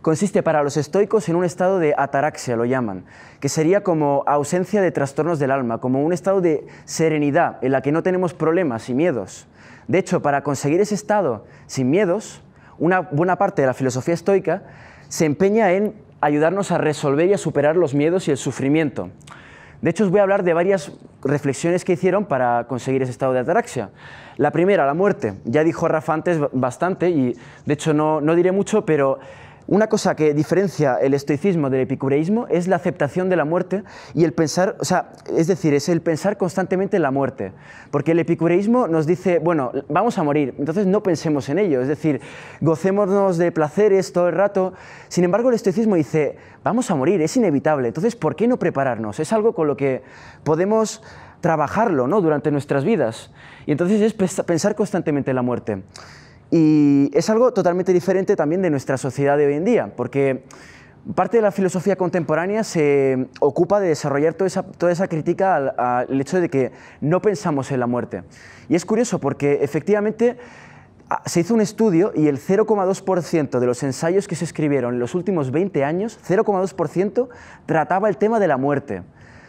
consiste para los estoicos en un estado de ataraxia, lo llaman, que sería como ausencia de trastornos del alma, como un estado de serenidad en la que no tenemos problemas y miedos. De hecho, para conseguir ese estado sin miedos, una buena parte de la filosofía estoica se empeña en ayudarnos a resolver y a superar los miedos y el sufrimiento. De hecho, os voy a hablar de varias reflexiones que hicieron para conseguir ese estado de ataraxia. La primera, la muerte. Ya dijo Rafa antes bastante y de hecho no, no diré mucho, pero una cosa que diferencia el estoicismo del epicureísmo es la aceptación de la muerte y el pensar, o sea, es decir, es el pensar constantemente en la muerte. Porque el epicureísmo nos dice, bueno, vamos a morir, entonces no pensemos en ello, es decir, gocémonos de placeres todo el rato. Sin embargo, el estoicismo dice, vamos a morir, es inevitable, entonces, ¿por qué no prepararnos? Es algo con lo que podemos trabajarlo ¿no? durante nuestras vidas. Y entonces es pensar constantemente en la muerte. Y es algo totalmente diferente también de nuestra sociedad de hoy en día, porque parte de la filosofía contemporánea se ocupa de desarrollar toda esa, crítica al, al, hecho de que no pensamos en la muerte. Y es curioso porque efectivamente se hizo un estudio y el 0,2% de los ensayos que se escribieron en los últimos 20 años, 0,2% trataba el tema de la muerte.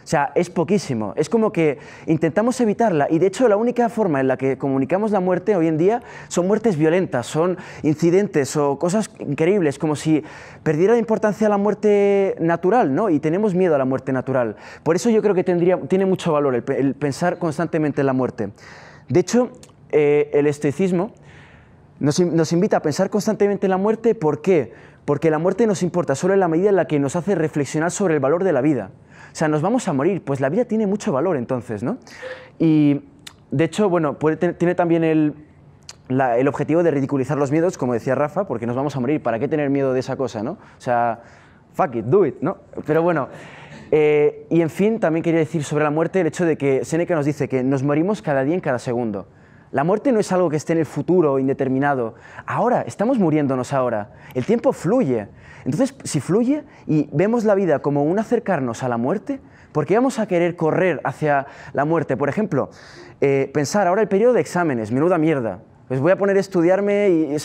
O sea, es poquísimo. Es como que intentamos evitarla y de hecho la única forma en la que comunicamos la muerte hoy en día son muertes violentas, son incidentes o cosas increíbles, como si perdiera importancia la muerte natural, ¿no? Y tenemos miedo a la muerte natural. Por eso yo creo que tiene mucho valor el, pensar constantemente en la muerte. De hecho, eh, el estoicismo nos, nos invita a pensar constantemente en la muerte. ¿Por qué? Porque la muerte nos importa solo en la medida en la que nos hace reflexionar sobre el valor de la vida. O sea, nos vamos a morir, pues la vida tiene mucho valor entonces, ¿no? Y de hecho, bueno, tiene también el, objetivo de ridiculizar los miedos, como decía Rafa, porque nos vamos a morir, ¿para qué tener miedo de esa cosa, no? O sea, fuck it, do it, ¿no? Pero bueno, eh, y en fin, también quería decir sobre la muerte el hecho de que Seneca nos dice que nos morimos cada día en cada segundo. La muerte no es algo que esté en el futuro indeterminado. Ahora, estamos muriéndonos ahora. El tiempo fluye. Entonces, si fluye y vemos la vida como un acercarnos a la muerte, ¿por qué vamos a querer correr hacia la muerte? Por ejemplo, eh, pensar ahora el periodo de exámenes, menuda mierda. Pues voy a poner a estudiarme y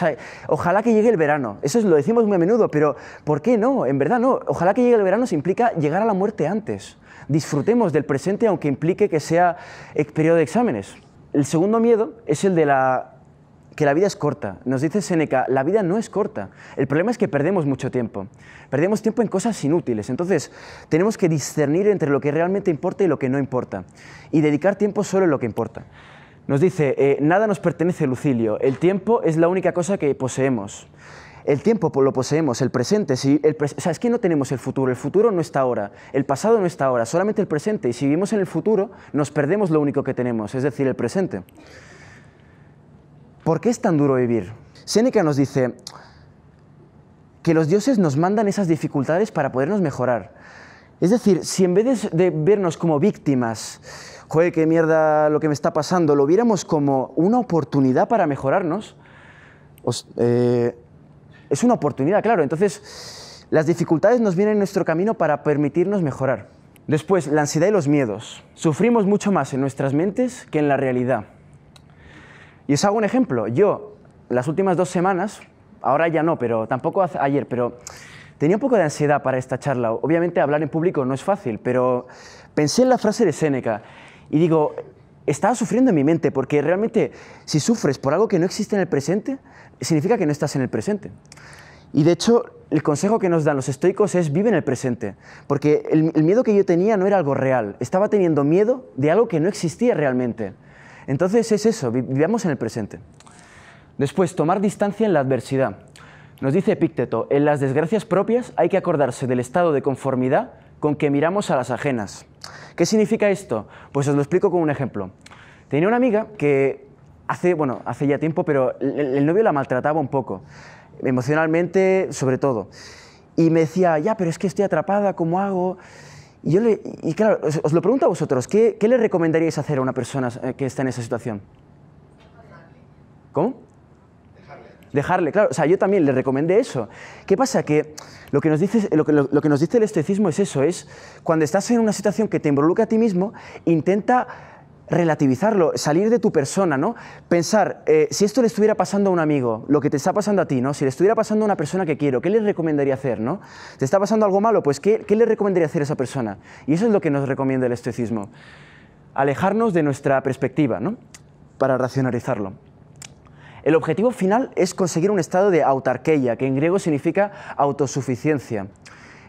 ojalá que llegue el verano. Eso es, lo decimos muy a menudo, pero ¿por qué no? En verdad no. Ojalá que llegue el verano se implica llegar a la muerte antes. Disfrutemos del presente aunque implique que sea el periodo de exámenes. El segundo miedo es el de la que la vida es corta. Nos dice Seneca, la vida no es corta. El problema es que perdemos mucho tiempo. Perdemos tiempo en cosas inútiles. Entonces, tenemos que discernir entre lo que realmente importa y lo que no importa. Y dedicar tiempo solo en lo que importa. Nos dice, eh, nada nos pertenece, Lucilio. El tiempo es la única cosa que poseemos. El tiempo lo poseemos, el presente. Si el o sea, es que no tenemos el futuro, el futuro no está ahora, el pasado no está ahora, solamente el presente. Y si vivimos en el futuro, nos perdemos lo único que tenemos, es decir, el presente. ¿Por qué es tan duro vivir? Séneca nos dice que los dioses nos mandan esas dificultades para podernos mejorar. Es decir, si en vez de vernos como víctimas, joder, qué mierda lo que me está pasando, lo viéramos como una oportunidad para mejorarnos, eh, es una oportunidad, claro. Entonces, las dificultades nos vienen en nuestro camino para permitirnos mejorar. Después, la ansiedad y los miedos. Sufrimos mucho más en nuestras mentes que en la realidad. Y os hago un ejemplo. Yo, las últimas dos semanas, ahora ya no, pero tampoco ayer, pero tenía un poco de ansiedad para esta charla. Obviamente hablar en público no es fácil, pero pensé en la frase de Séneca y digo, estaba sufriendo en mi mente, porque realmente si sufres por algo que no existe en el presente, significa que no estás en el presente. Y de hecho, el consejo que nos dan los estoicos es vive en el presente, porque el, miedo que yo tenía no era algo real, estaba teniendo miedo de algo que no existía realmente. Entonces es eso, vivamos en el presente. Después, tomar distancia en la adversidad. Nos dice Epícteto, en las desgracias propias hay que acordarse del estado de conformidad con que miramos a las ajenas. ¿Qué significa esto? Pues os lo explico con un ejemplo. Tenía una amiga que hace, bueno, hace ya tiempo, pero el novio la maltrataba un poco emocionalmente sobre todo. Y me decía, ya, pero es que estoy atrapada, ¿cómo hago? Y, yo le, y claro, os, lo pregunto a vosotros, ¿qué, le recomendaríais hacer a una persona eh, que está en esa situación? ¿Cómo? Dejarle. Dejarle, claro. O sea, yo también le recomendé eso. ¿Qué pasa? Que lo que nos dice, lo que, que nos dice el estoicismo es eso, es cuando estás en una situación que te involucra a ti mismo, intenta relativizarlo, salir de tu persona, ¿no? Pensar, eh, si esto le estuviera pasando a un amigo, lo que te está pasando a ti, ¿no? Si le estuviera pasando a una persona que quiero, ¿qué le recomendaría hacer, ¿no? ¿Te está pasando algo malo? Pues, ¿qué, le recomendaría hacer a esa persona? Y eso es lo que nos recomienda el estoicismo. Alejarnos de nuestra perspectiva, ¿no? Para racionalizarlo. El objetivo final es conseguir un estado de autarqueia, que en griego significa autosuficiencia.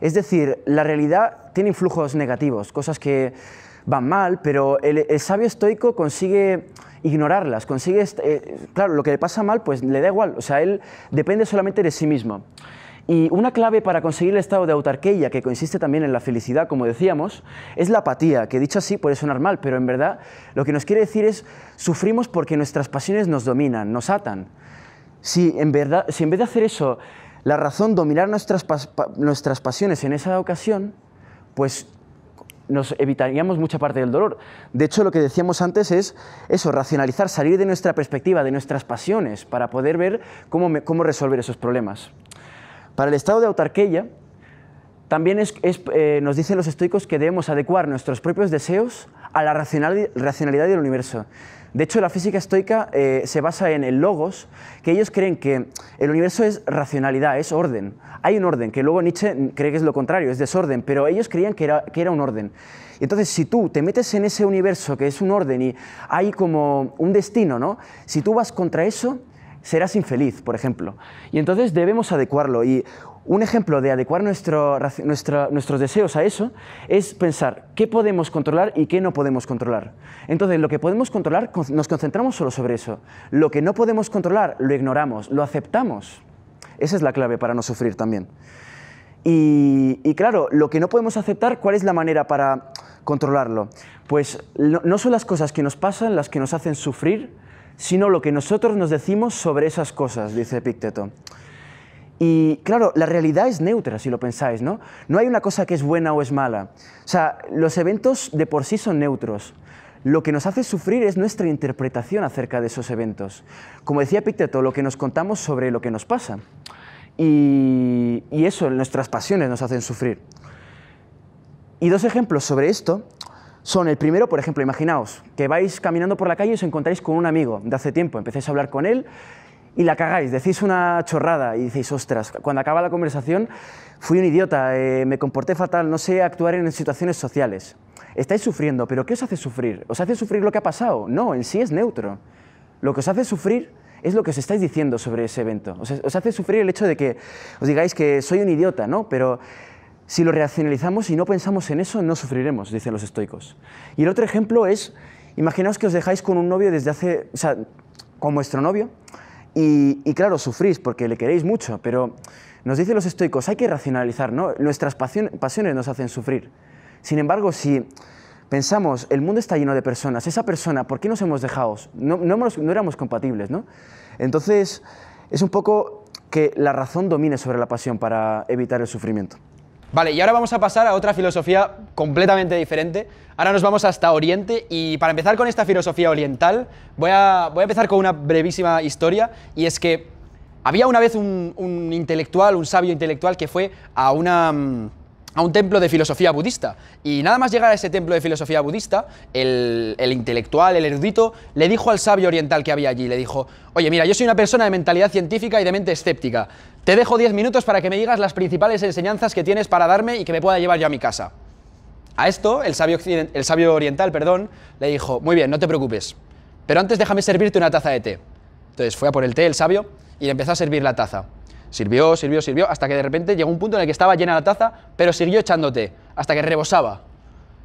Es decir, la realidad tiene influjos negativos, cosas que van mal, pero el, sabio estoico consigue ignorarlas, consigue, eh, claro, lo que le pasa mal, pues le da igual, o sea, él depende solamente de sí mismo. Y una clave para conseguir el estado de autarquía, que consiste también en la felicidad, como decíamos, es la apatía, que dicho así puede sonar mal, pero en verdad lo que nos quiere decir es sufrimos porque nuestras pasiones nos dominan, nos atan. Si en, verdad, si en vez de hacer eso, la razón dominar nuestras, nuestras pasiones en esa ocasión, pues nos evitaríamos mucha parte del dolor. De hecho, lo que decíamos antes es eso, racionalizar, salir de nuestra perspectiva, de nuestras pasiones, para poder ver cómo, resolver esos problemas. Para el estado de autarquía, también eh, nos dicen los estoicos que debemos adecuar nuestros propios deseos a la racionalidad del universo. De hecho, la física estoica eh, se basa en el logos, que ellos creen que el universo es racionalidad, es orden. Hay un orden, que luego Nietzsche cree que es lo contrario, es desorden, pero ellos creían que era, que era un orden. Entonces, si tú te metes en ese universo que es un orden y hay como un destino, ¿no? Si tú vas contra eso, serás infeliz, por ejemplo. Y entonces debemos adecuarlo. Y un ejemplo de adecuar nuestros deseos a eso es pensar qué podemos controlar y qué no podemos controlar. Entonces, lo que podemos controlar nos concentramos solo sobre eso. Lo que no podemos controlar lo ignoramos, lo aceptamos. Esa es la clave para no sufrir también. Y, claro, lo que no podemos aceptar, ¿cuál es la manera para controlarlo? Pues no, no son las cosas que nos pasan las que nos hacen sufrir, sino lo que nosotros nos decimos sobre esas cosas, dice Epicteto. Y claro, la realidad es neutra, si lo pensáis, ¿no? No hay una cosa que es buena o es mala. O sea, los eventos de por sí son neutros. Lo que nos hace sufrir es nuestra interpretación acerca de esos eventos. Como decía Pícteto, lo que nos contamos sobre lo que nos pasa. Y, y eso, nuestras pasiones nos hacen sufrir. Y dos ejemplos sobre esto son el primero, por ejemplo, imaginaos que vais caminando por la calle y os encontráis con un amigo de hace tiempo, Empecéis a hablar con él, y la cagáis, decís una chorrada y decís, ostras, cuando acaba la conversación fui un idiota, eh, me comporté fatal, no sé actuar en situaciones sociales. Estáis sufriendo, pero ¿qué os hace sufrir? ¿Os hace sufrir lo que ha pasado? No, en sí es neutro. Lo que os hace sufrir es lo que os estáis diciendo sobre ese evento. Os, hace sufrir el hecho de que os digáis que soy un idiota, ¿no? Pero si lo racionalizamos y no pensamos en eso, no sufriremos, dicen los estoicos. Y el otro ejemplo es, imaginaos que os dejáis con un novio desde hace, o sea, con vuestro novio y, claro, sufrís porque le queréis mucho, pero nos dicen los estoicos, hay que racionalizar, Nuestras pasiones nos hacen sufrir. Sin embargo, si pensamos, el mundo está lleno de personas, esa persona, ¿por qué nos hemos dejado? No, éramos compatibles, Entonces, es un poco que la razón domine sobre la pasión para evitar el sufrimiento. Vale, y ahora vamos a pasar a otra filosofía completamente diferente, Ahora nos vamos hasta Oriente y para empezar con esta filosofía oriental voy a, voy a empezar con una brevísima historia y es que había una vez un, intelectual, un sabio intelectual que fue a una mm, a un templo de filosofía budista. Y nada más llegar a ese templo de filosofía budista, el, el, intelectual, el erudito, le dijo al sabio oriental que había allí, le dijo, oye, mira, yo soy una persona de mentalidad científica y de mente escéptica. Te dejo 10 minutos para que me digas las principales enseñanzas que tienes para darme y que me pueda llevar yo a mi casa. A esto, el sabio, el sabio oriental perdón, le dijo, muy bien, no te preocupes, pero antes déjame servirte una taza de té. Entonces fue a por el té el sabio y le empezó a servir la taza. Sirvió, sirvió, sirvió, hasta que de repente llegó un punto en el que estaba llena la taza, pero siguió echando té, hasta que rebosaba.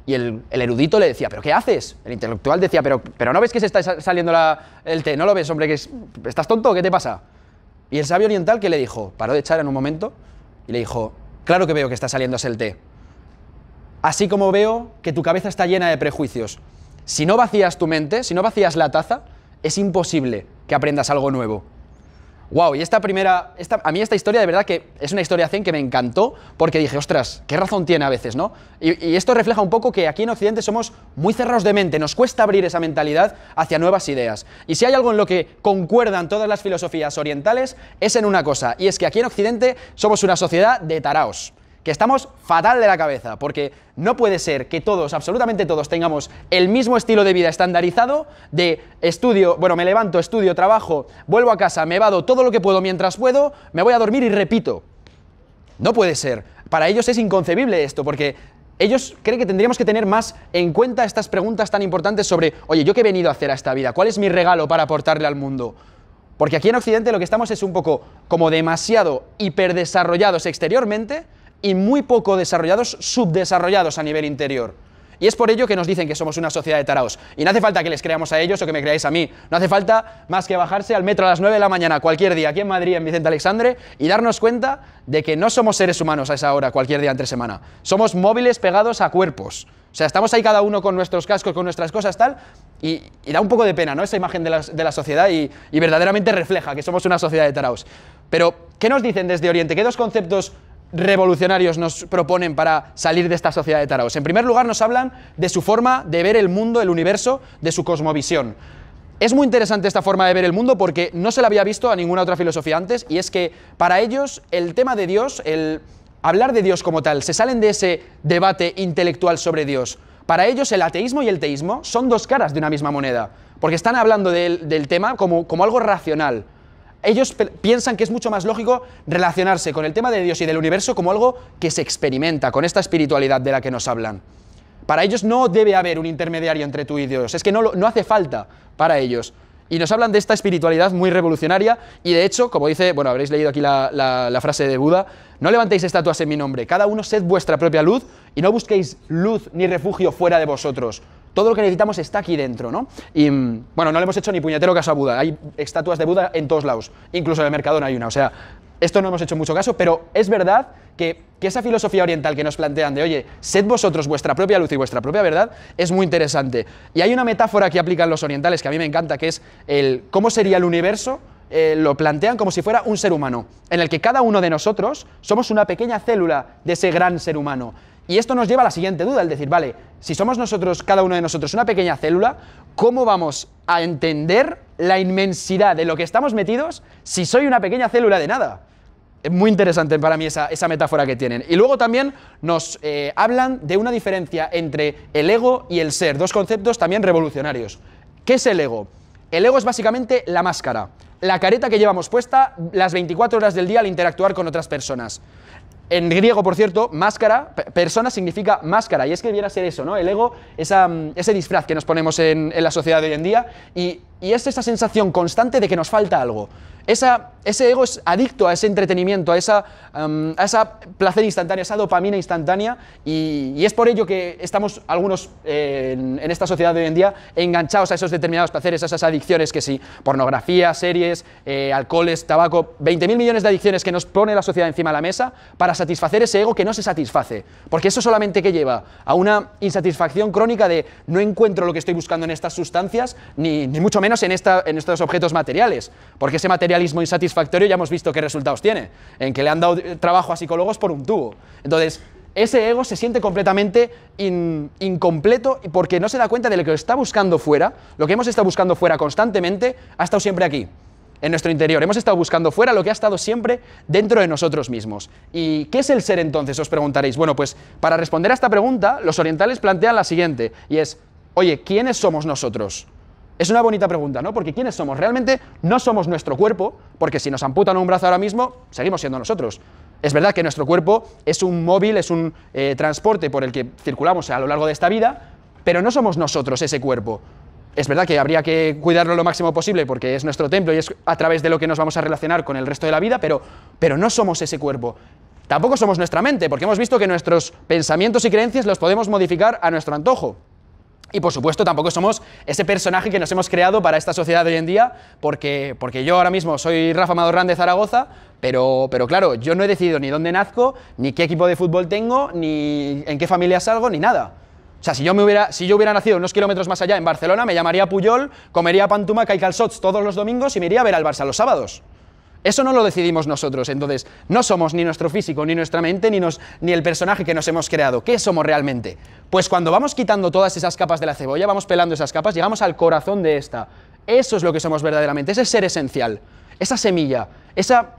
Y el, erudito le decía, ¿pero qué haces? El intelectual decía, ¿pero, pero no ves que se está saliendo el té? ¿No lo ves, hombre? Que ¿Estás tonto? ¿Qué te pasa? Y el sabio oriental, que le dijo? Paró de echar en un momento y le dijo, claro que veo que está saliéndose el té así como veo que tu cabeza está llena de prejuicios. Si no vacías tu mente, si no vacías la taza, es imposible que aprendas algo nuevo. Wow, y esta primera, a mí esta historia de verdad que es una historia zen que me encantó porque dije, ostras, qué razón tiene a veces, ¿no? Y, y, esto refleja un poco que aquí en Occidente somos muy cerrados de mente, nos cuesta abrir esa mentalidad hacia nuevas ideas. Y si hay algo en lo que concuerdan todas las filosofías orientales, es en una cosa, y es que aquí en Occidente somos una sociedad de taraos que estamos fatal de la cabeza, porque no puede ser que todos, absolutamente todos, tengamos el mismo estilo de vida estandarizado de estudio, bueno, me levanto, estudio, trabajo, vuelvo a casa, me vado todo lo que puedo mientras puedo, me voy a dormir y repito. No puede ser. Para ellos es inconcebible esto, porque ellos creen que tendríamos que tener más en cuenta estas preguntas tan importantes sobre, oye, ¿yo qué he venido a hacer a esta vida? ¿Cuál es mi regalo para aportarle al mundo? Porque aquí en Occidente lo que estamos es un poco como demasiado hiperdesarrollados exteriormente, y muy poco desarrollados, subdesarrollados a nivel interior. Y es por ello que nos dicen que somos una sociedad de taraos. Y no hace falta que les creamos a ellos o que me creáis a mí. No hace falta más que bajarse al metro a las 9 de la mañana cualquier día aquí en Madrid, en Vicente Alexandre, y darnos cuenta de que no somos seres humanos a esa hora cualquier día entre semana. Somos móviles pegados a cuerpos. O sea, estamos ahí cada uno con nuestros cascos, con nuestras cosas, tal, y, da un poco de pena, ¿no? Esa imagen de la, sociedad y, y verdaderamente refleja que somos una sociedad de taraos. Pero, ¿qué nos dicen desde Oriente? ¿Qué dos conceptos revolucionarios nos proponen para salir de esta sociedad de taraos? En primer lugar, nos hablan de su forma de ver el mundo, el universo, de su cosmovisión. Es muy interesante esta forma de ver el mundo porque no se la había visto a ninguna otra filosofía antes y es que para ellos el tema de Dios, el hablar de Dios como tal, se salen de ese debate intelectual sobre Dios. Para ellos el ateísmo y el teísmo son dos caras de una misma moneda, porque están hablando del, del tema como, como algo racional, ellos piensan que es mucho más lógico relacionarse con el tema de Dios y del universo como algo que se experimenta, con esta espiritualidad de la que nos hablan. Para ellos no debe haber un intermediario entre tú y Dios, es que no, no hace falta para ellos. Y nos hablan de esta espiritualidad muy revolucionaria y de hecho, como dice, bueno, habréis leído aquí la, la, frase de Buda, no levantéis estatuas en mi nombre, cada uno sed vuestra propia luz y no busquéis luz ni refugio fuera de vosotros, todo lo que necesitamos está aquí dentro, ¿no? Y mm, bueno, no le hemos hecho ni puñetero caso a Buda, hay estatuas de Buda en todos lados, incluso en el no hay una, o sea, esto no hemos hecho mucho caso, pero es verdad que, esa filosofía oriental que nos plantean de, oye, sed vosotros vuestra propia luz y vuestra propia verdad, es muy interesante. Y hay una metáfora que aplican los orientales que a mí me encanta, que es el cómo sería el universo, eh, lo plantean como si fuera un ser humano, en el que cada uno de nosotros somos una pequeña célula de ese gran ser humano. Y esto nos lleva a la siguiente duda, el decir, vale, si somos nosotros, cada uno de nosotros, una pequeña célula, ¿cómo vamos a entender la inmensidad de lo que estamos metidos si soy una pequeña célula de nada? Es muy interesante para mí esa, metáfora que tienen. Y luego también nos eh, hablan de una diferencia entre el ego y el ser, dos conceptos también revolucionarios. ¿Qué es el ego? El ego es básicamente la máscara, la careta que llevamos puesta las 24 horas del día al interactuar con otras personas. En griego, por cierto, máscara, persona significa máscara, y es que debiera ser eso, ¿no? El ego, mm, ese disfraz que nos ponemos en, en la sociedad de hoy en día, y y es esa sensación constante de que nos falta algo. Esa, ese ego es adicto a ese entretenimiento, a esa, em, a esa placer instantáneo a esa dopamina instantánea, y, es por ello que estamos algunos eh, en, esta sociedad de hoy en día enganchados a esos determinados placeres, a esas adicciones que sí, pornografía, series, eh, alcoholes, tabaco, 20.000 millones de adicciones que nos pone la sociedad encima de la mesa para satisfacer ese ego que no se satisface, porque eso solamente que lleva a una insatisfacción crónica de no encuentro lo que estoy buscando en estas sustancias, ni mucho menos menos en, estos objetos materiales, porque ese materialismo insatisfactorio ya hemos visto qué resultados tiene, en que le han dado eh, trabajo a psicólogos por un tubo. Entonces, ese ego se siente completamente incompleto porque no se da cuenta de lo que está buscando fuera, lo que hemos estado buscando fuera constantemente, ha estado siempre aquí, en nuestro interior. Hemos estado buscando fuera lo que ha estado siempre dentro de nosotros mismos. ¿Y qué es el ser entonces? Os preguntaréis. Bueno, pues para responder a esta pregunta, los orientales plantean la siguiente, y es, oye, ¿quiénes somos nosotros? Es una bonita pregunta, ¿no? Porque ¿quiénes somos? Realmente no somos nuestro cuerpo, porque si nos amputan un brazo ahora mismo, seguimos siendo nosotros. Es verdad que nuestro cuerpo es un móvil, es un eh, transporte por el que circulamos a lo largo de esta vida, pero no somos nosotros ese cuerpo. Es verdad que habría que cuidarlo lo máximo posible porque es nuestro templo y es a través de lo que nos vamos a relacionar con el resto de la vida, pero, pero no somos ese cuerpo. Tampoco somos nuestra mente, porque hemos visto que nuestros pensamientos y creencias los podemos modificar a nuestro antojo. Y por supuesto, tampoco somos ese personaje que nos hemos creado para esta sociedad de hoy en día, porque, porque yo ahora mismo soy Rafa Madorrán de Zaragoza, pero, pero claro, yo no he decidido ni dónde nazco, ni qué equipo de fútbol tengo, ni en qué familia salgo, ni nada. O sea, si yo, me hubiera, si yo hubiera nacido unos kilómetros más allá en Barcelona, me llamaría Puyol, comería Pantuma y calzots todos los domingos y me iría a ver al Barça los sábados. Eso no lo decidimos nosotros, entonces no somos ni nuestro físico, ni nuestra mente, ni, nos, ni el personaje que nos hemos creado. ¿Qué somos realmente? Pues cuando vamos quitando todas esas capas de la cebolla, vamos pelando esas capas, llegamos al corazón de esta. Eso es lo que somos verdaderamente, ese ser esencial, esa semilla, esa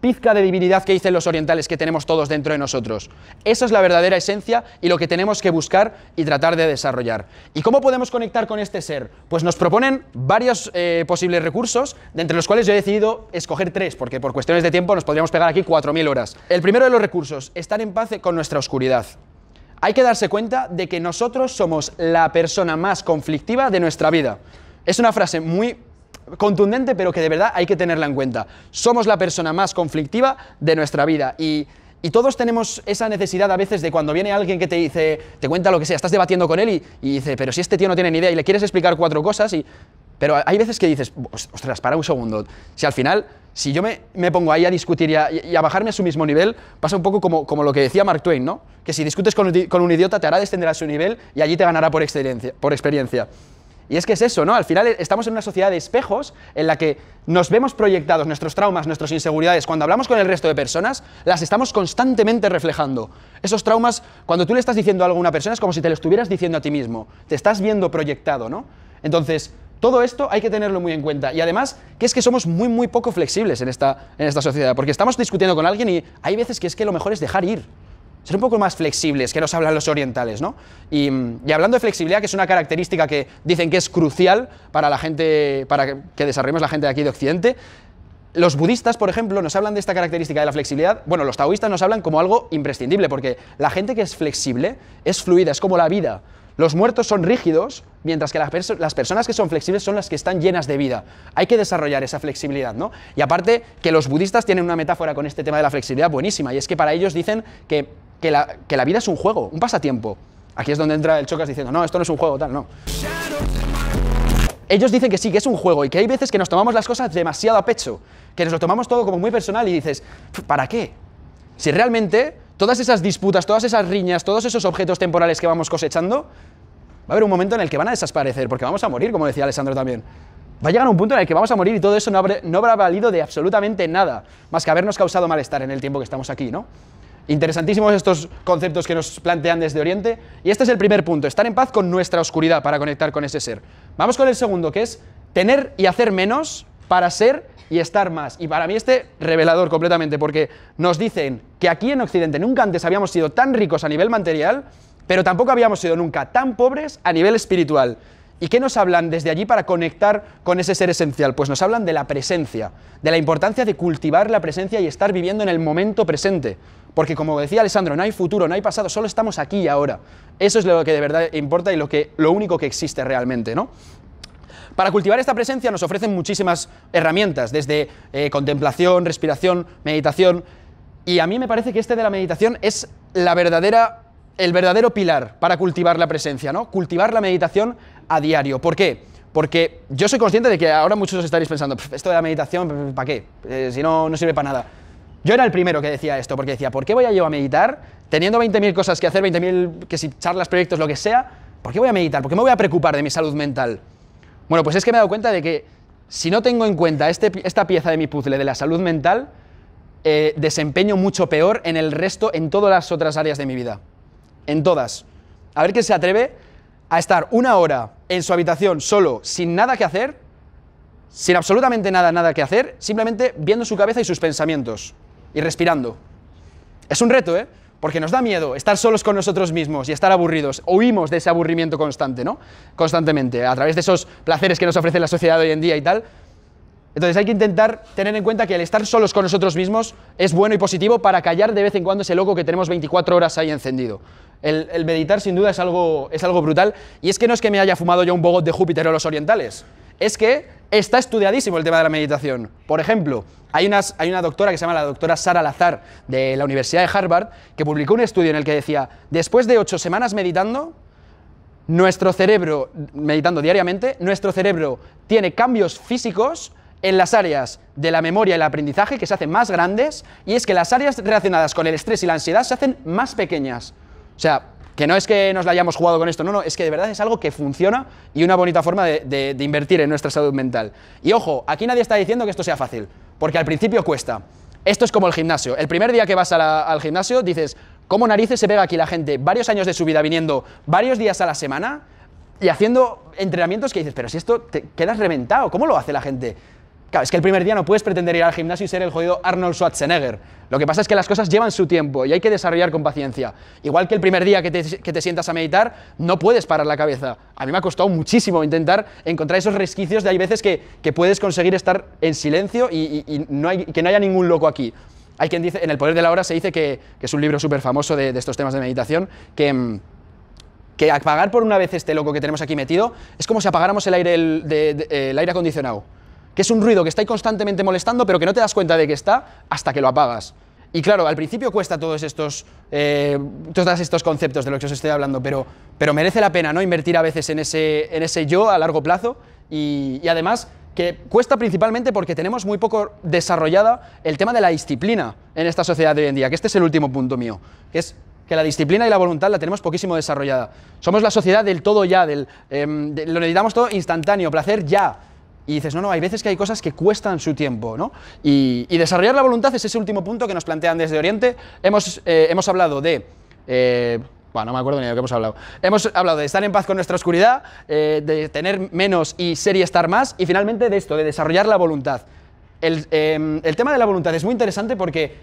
pizca de divinidad que dicen los orientales que tenemos todos dentro de nosotros. Esa es la verdadera esencia y lo que tenemos que buscar y tratar de desarrollar. ¿Y cómo podemos conectar con este ser? Pues nos proponen varios eh, posibles recursos, de entre los cuales yo he decidido escoger tres, porque por cuestiones de tiempo nos podríamos pegar aquí 4.000 horas. El primero de los recursos, estar en paz con nuestra oscuridad. Hay que darse cuenta de que nosotros somos la persona más conflictiva de nuestra vida. Es una frase muy contundente, pero que de verdad hay que tenerla en cuenta. Somos la persona más conflictiva de nuestra vida y... Y todos tenemos esa necesidad a veces de cuando viene alguien que te dice, te cuenta lo que sea, estás debatiendo con él y, dice, pero si este tío no tiene ni idea y le quieres explicar cuatro cosas y... Pero hay veces que dices, ostras, para un segundo, si al final, si yo me, me pongo ahí a discutir y a, bajarme a su mismo nivel, pasa un poco como, como lo que decía Mark Twain, ¿no? Que si discutes con, un idiota te hará descender a su nivel y allí te ganará por experiencia. Por experiencia. Y es que es eso, ¿no? Al final estamos en una sociedad de espejos en la que nos vemos proyectados nuestros traumas, nuestras inseguridades. Cuando hablamos con el resto de personas, las estamos constantemente reflejando. Esos traumas, cuando tú le estás diciendo algo a una persona, es como si te lo estuvieras diciendo a ti mismo. Te estás viendo proyectado, ¿no? Entonces, todo esto hay que tenerlo muy en cuenta. Y además, que es que somos muy, muy poco flexibles en esta, en esta sociedad, porque estamos discutiendo con alguien y hay veces que es que lo mejor es dejar ir ser un poco más flexibles, que nos hablan los orientales, ¿no? Mm, y, hablando de flexibilidad, que es una característica que dicen que es crucial para la gente, para que, desarrollemos la gente de aquí de Occidente, los budistas, por ejemplo, nos hablan de esta característica de la flexibilidad. Bueno, los taoístas nos hablan como algo imprescindible, porque la gente que es flexible es fluida, es como la vida. Los muertos son rígidos, mientras que las, las, personas que son flexibles son las que están llenas de vida. Hay que desarrollar esa flexibilidad, ¿no? Y aparte que los budistas tienen una metáfora con este tema de la flexibilidad buenísima, y es que para ellos dicen que que la, vida es un juego, un pasatiempo. Aquí es donde entra el chocas diciendo, no, esto no es un juego, tal, no. Ellos dicen que sí, que es un juego y que hay veces que nos tomamos las cosas demasiado a pecho, que nos lo tomamos todo como muy personal y dices, ¿para qué? Si realmente todas esas disputas, todas esas riñas, todos esos objetos temporales que vamos cosechando, va a haber un momento en el que van a desaparecer, porque vamos a morir, como decía Alessandro también. Va a llegar un punto en el que vamos a morir y todo eso no habrá valido de absolutamente nada, más que habernos causado malestar en el tiempo que estamos aquí, ¿no? Interesantísimos estos conceptos que nos plantean desde Oriente. Y este es el primer punto, estar en paz con nuestra oscuridad para conectar con ese ser. Vamos con el segundo, que es tener y hacer menos para ser y estar más. Y para mí este revelador completamente, porque nos dicen que aquí en Occidente nunca antes habíamos sido tan ricos a nivel material, pero tampoco habíamos sido nunca tan pobres a nivel espiritual. ¿Y qué nos hablan desde allí para conectar con ese ser esencial? Pues nos hablan de la presencia, de la importancia de cultivar la presencia y estar viviendo en el momento presente. Porque como decía Alessandro, no hay futuro, no hay pasado, solo estamos aquí y ahora. Eso es lo que de verdad importa y lo, que, lo único que existe realmente, ¿no? Para cultivar esta presencia nos ofrecen muchísimas herramientas, desde eh, contemplación, respiración, meditación. Y a mí me parece que este de la meditación es la verdadera, el verdadero pilar para cultivar la presencia, ¿no? Cultivar la meditación a diario. ¿Por qué? Porque yo soy consciente de que ahora muchos estaréis pensando, esto de la meditación, ¿para qué? Eh, si no, no sirve para nada. Yo era el primero que decía esto, porque decía, ¿por qué voy a yo a meditar teniendo 20.000 cosas que hacer, 20.000 que si charlas, proyectos, lo que sea? ¿Por qué voy a meditar? ¿Por qué me voy a preocupar de mi salud mental? Bueno, pues es que me he dado cuenta de que si no tengo en cuenta este esta pieza de mi puzzle de la salud mental, eh, desempeño mucho peor en el resto, en todas las otras áreas de mi vida. En todas. A ver quién se atreve a estar una hora en su habitación solo, sin nada que hacer, sin absolutamente nada, nada que hacer, simplemente viendo su cabeza y sus pensamientos y respirando. Es un reto, ¿eh? Porque nos da miedo estar solos con nosotros mismos y estar aburridos. Huimos de ese aburrimiento constante, ¿no? Constantemente, a través de esos placeres que nos ofrece la sociedad hoy en día y tal. Entonces hay que intentar tener en cuenta que el estar solos con nosotros mismos es bueno y positivo para callar de vez en cuando ese loco que tenemos 24 horas ahí encendido. El, meditar sin duda es algo, es algo brutal. Y es que no es que me haya fumado yo un bogot de Júpiter o los orientales es que está estudiadísimo el tema de la meditación. Por ejemplo, hay, hay, una doctora que se llama la doctora Sara Lazar de la Universidad de Harvard que publicó un estudio en el que decía, después de ocho semanas meditando, nuestro cerebro, meditando diariamente, nuestro cerebro tiene cambios físicos en las áreas de la memoria y el aprendizaje que se hacen más grandes y es que las áreas relacionadas con el estrés y la ansiedad se hacen más pequeñas. O sea, que no es que nos la hayamos jugado con esto, no, no, es que de verdad es algo que funciona y una bonita forma de, invertir en nuestra salud mental. Y ojo, aquí nadie está diciendo que esto sea fácil, porque al principio cuesta. Esto es como el gimnasio. El primer día que vas al gimnasio dices, ¿cómo narices se pega aquí la gente varios años de su vida viniendo varios días a la semana y haciendo entrenamientos que dices, pero si esto te quedas reventado, ¿cómo lo hace la gente? es que el primer día no puedes pretender ir al gimnasio y ser el jodido Arnold Schwarzenegger. Lo que pasa es que las cosas llevan su tiempo y hay que desarrollar con paciencia. Igual que el primer día que te, que sientas a meditar, no puedes parar la cabeza. A mí me ha costado muchísimo intentar encontrar esos resquicios de hay veces que, puedes conseguir estar en silencio y, no hay, que no haya ningún loco aquí. Hay quien dice, en El Poder de la Hora se dice que, es un libro súper famoso de, estos temas de meditación, que que apagar por una vez este loco que tenemos aquí metido es como si apagáramos el aire, el aire acondicionado que es un ruido que está constantemente molestando, pero que no te das cuenta de que está hasta que lo apagas. Y claro, al principio cuesta todos estos, eh, estos conceptos de los que os estoy hablando, pero, pero merece la pena ¿no? invertir a veces en ese, en ese yo a largo plazo y, además que cuesta principalmente porque tenemos muy poco desarrollada el tema de la disciplina en esta sociedad de hoy en día, que este es el último punto mío, que es que la disciplina y la voluntad la tenemos poquísimo desarrollada. Somos la sociedad del todo ya, del, em, lo necesitamos todo instantáneo, placer ya y dices, no, no, hay veces que hay cosas que cuestan su tiempo, ¿no? Y, desarrollar la voluntad es ese último punto que nos plantean desde Oriente. Hemos, eh, hablado de... Eh, bueno, no me acuerdo ni de lo que hemos hablado. Hemos hablado de estar en paz con nuestra oscuridad, eh, de tener menos y ser y estar más, y finalmente de esto, de desarrollar la voluntad. El, em, el tema de la voluntad es muy interesante porque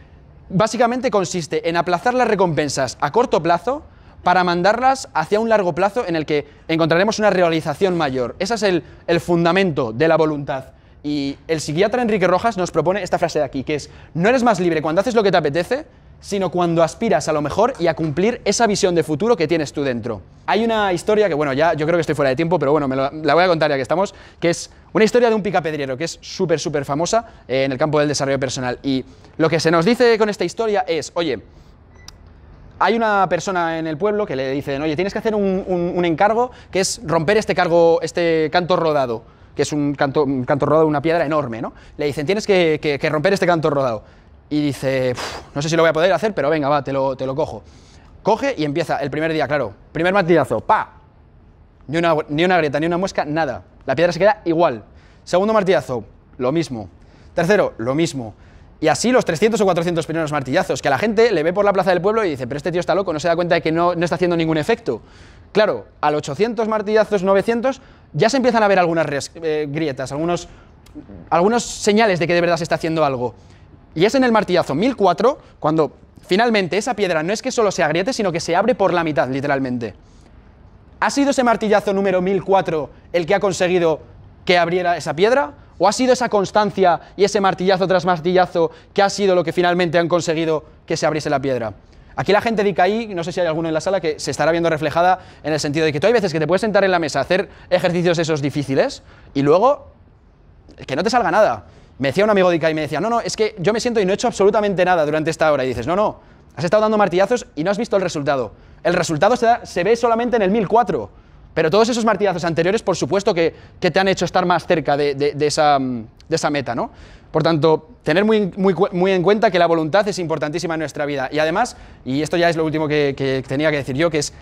básicamente consiste en aplazar las recompensas a corto plazo, para mandarlas hacia un largo plazo en el que encontraremos una realización mayor. Ese es el, fundamento de la voluntad. Y el psiquiatra Enrique Rojas nos propone esta frase de aquí, que es, no eres más libre cuando haces lo que te apetece, sino cuando aspiras a lo mejor y a cumplir esa visión de futuro que tienes tú dentro. Hay una historia que, bueno, ya yo creo que estoy fuera de tiempo, pero bueno, me la voy a contar ya que estamos, que es una historia de un picapedriero que es súper, súper famosa eh, en el campo del desarrollo personal. Y lo que se nos dice con esta historia es, oye, hay una persona en el pueblo que le dice: oye, tienes que hacer un, encargo que es romper este cargo, este canto rodado, que es un canto, canto rodado, una piedra enorme, ¿no? Le dicen, tienes que, romper este canto rodado. Y dice, no sé si lo voy a poder hacer, pero venga, va, te lo, cojo. Coge y empieza el primer día, claro. Primer martillazo, pa. Ni una, ni una grieta, ni una muesca, nada. La piedra se queda igual. Segundo martillazo, lo mismo. Tercero, lo mismo. Y así los 300 o 400 primeros martillazos, que a la gente le ve por la plaza del pueblo y dice, pero este tío está loco, no se da cuenta de que no, está haciendo ningún efecto. Claro, al 800 martillazos, 900, ya se empiezan a ver algunas eh, grietas, algunos, señales de que de verdad se está haciendo algo. Y es en el martillazo 1004 cuando finalmente esa piedra no es que solo se agriete, sino que se abre por la mitad, literalmente. ¿Ha sido ese martillazo número 1004 el que ha conseguido que abriera esa piedra? ¿O ha sido esa constancia y ese martillazo tras martillazo que ha sido lo que finalmente han conseguido que se abriese la piedra? Aquí la gente de Icaí, no sé si hay alguno en la sala que se estará viendo reflejada en el sentido de que tú hay veces que te puedes sentar en la mesa, hacer ejercicios esos difíciles y luego que no te salga nada. Me decía un amigo de Icaí, me decía, no, no, es que yo me siento y no he hecho absolutamente nada durante esta hora. Y dices, no, no, has estado dando martillazos y no has visto el resultado. El resultado se, se ve solamente en el 1004. Pero todos esos martillazos anteriores, por supuesto, que, te han hecho estar más cerca de, esa, mm, de meta, Por tanto, tener muy, en cuenta que la voluntad es importantísima en nuestra vida. Y además, y esto ya es lo último que, tenía que decir yo, que es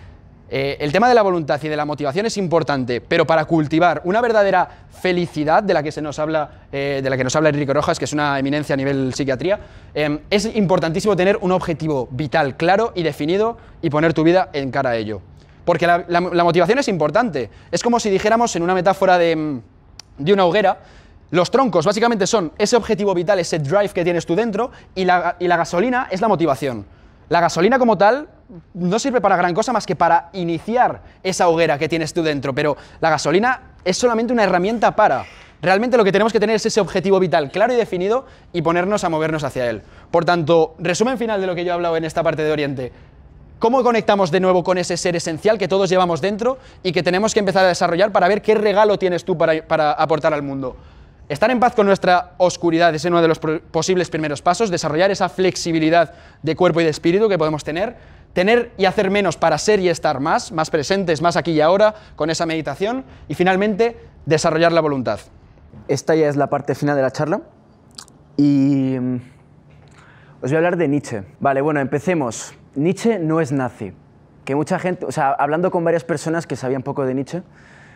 eh, el tema de la voluntad y de la motivación es importante, pero para cultivar una verdadera felicidad de la que se nos habla, eh, de la que nos habla Enrique Rojas, que es una eminencia a nivel psiquiatría, em, es importantísimo tener un objetivo vital claro y definido y poner tu vida en cara a ello. Porque la, motivación es importante. Es como si dijéramos en una metáfora mm, de, una hoguera, los troncos básicamente son ese objetivo vital, ese drive que tienes tú dentro, y la, y la gasolina es la motivación. La gasolina como tal no sirve para gran cosa más que para iniciar esa hoguera que tienes tú dentro, pero la gasolina es solamente una herramienta para. Realmente lo que tenemos que tener es ese objetivo vital claro y definido y ponernos a movernos hacia él. Por tanto, resumen final de lo que yo he hablado en esta parte de Oriente. ¿Cómo conectamos de nuevo con ese ser esencial que todos llevamos dentro y que tenemos que empezar a desarrollar para ver qué regalo tienes tú para, aportar al mundo? Estar en paz con nuestra oscuridad es uno de los posibles primeros pasos, desarrollar esa flexibilidad de cuerpo y de espíritu que podemos tener, tener y hacer menos para ser y estar más, más presentes, más aquí y ahora, con esa meditación, y finalmente desarrollar la voluntad. Esta ya es la parte final de la charla y mm, os voy a hablar de Nietzsche. Vale, bueno, empecemos. Nietzsche no es nazi. Que mucha gente, o hablando con varias personas que sabían poco de Nietzsche,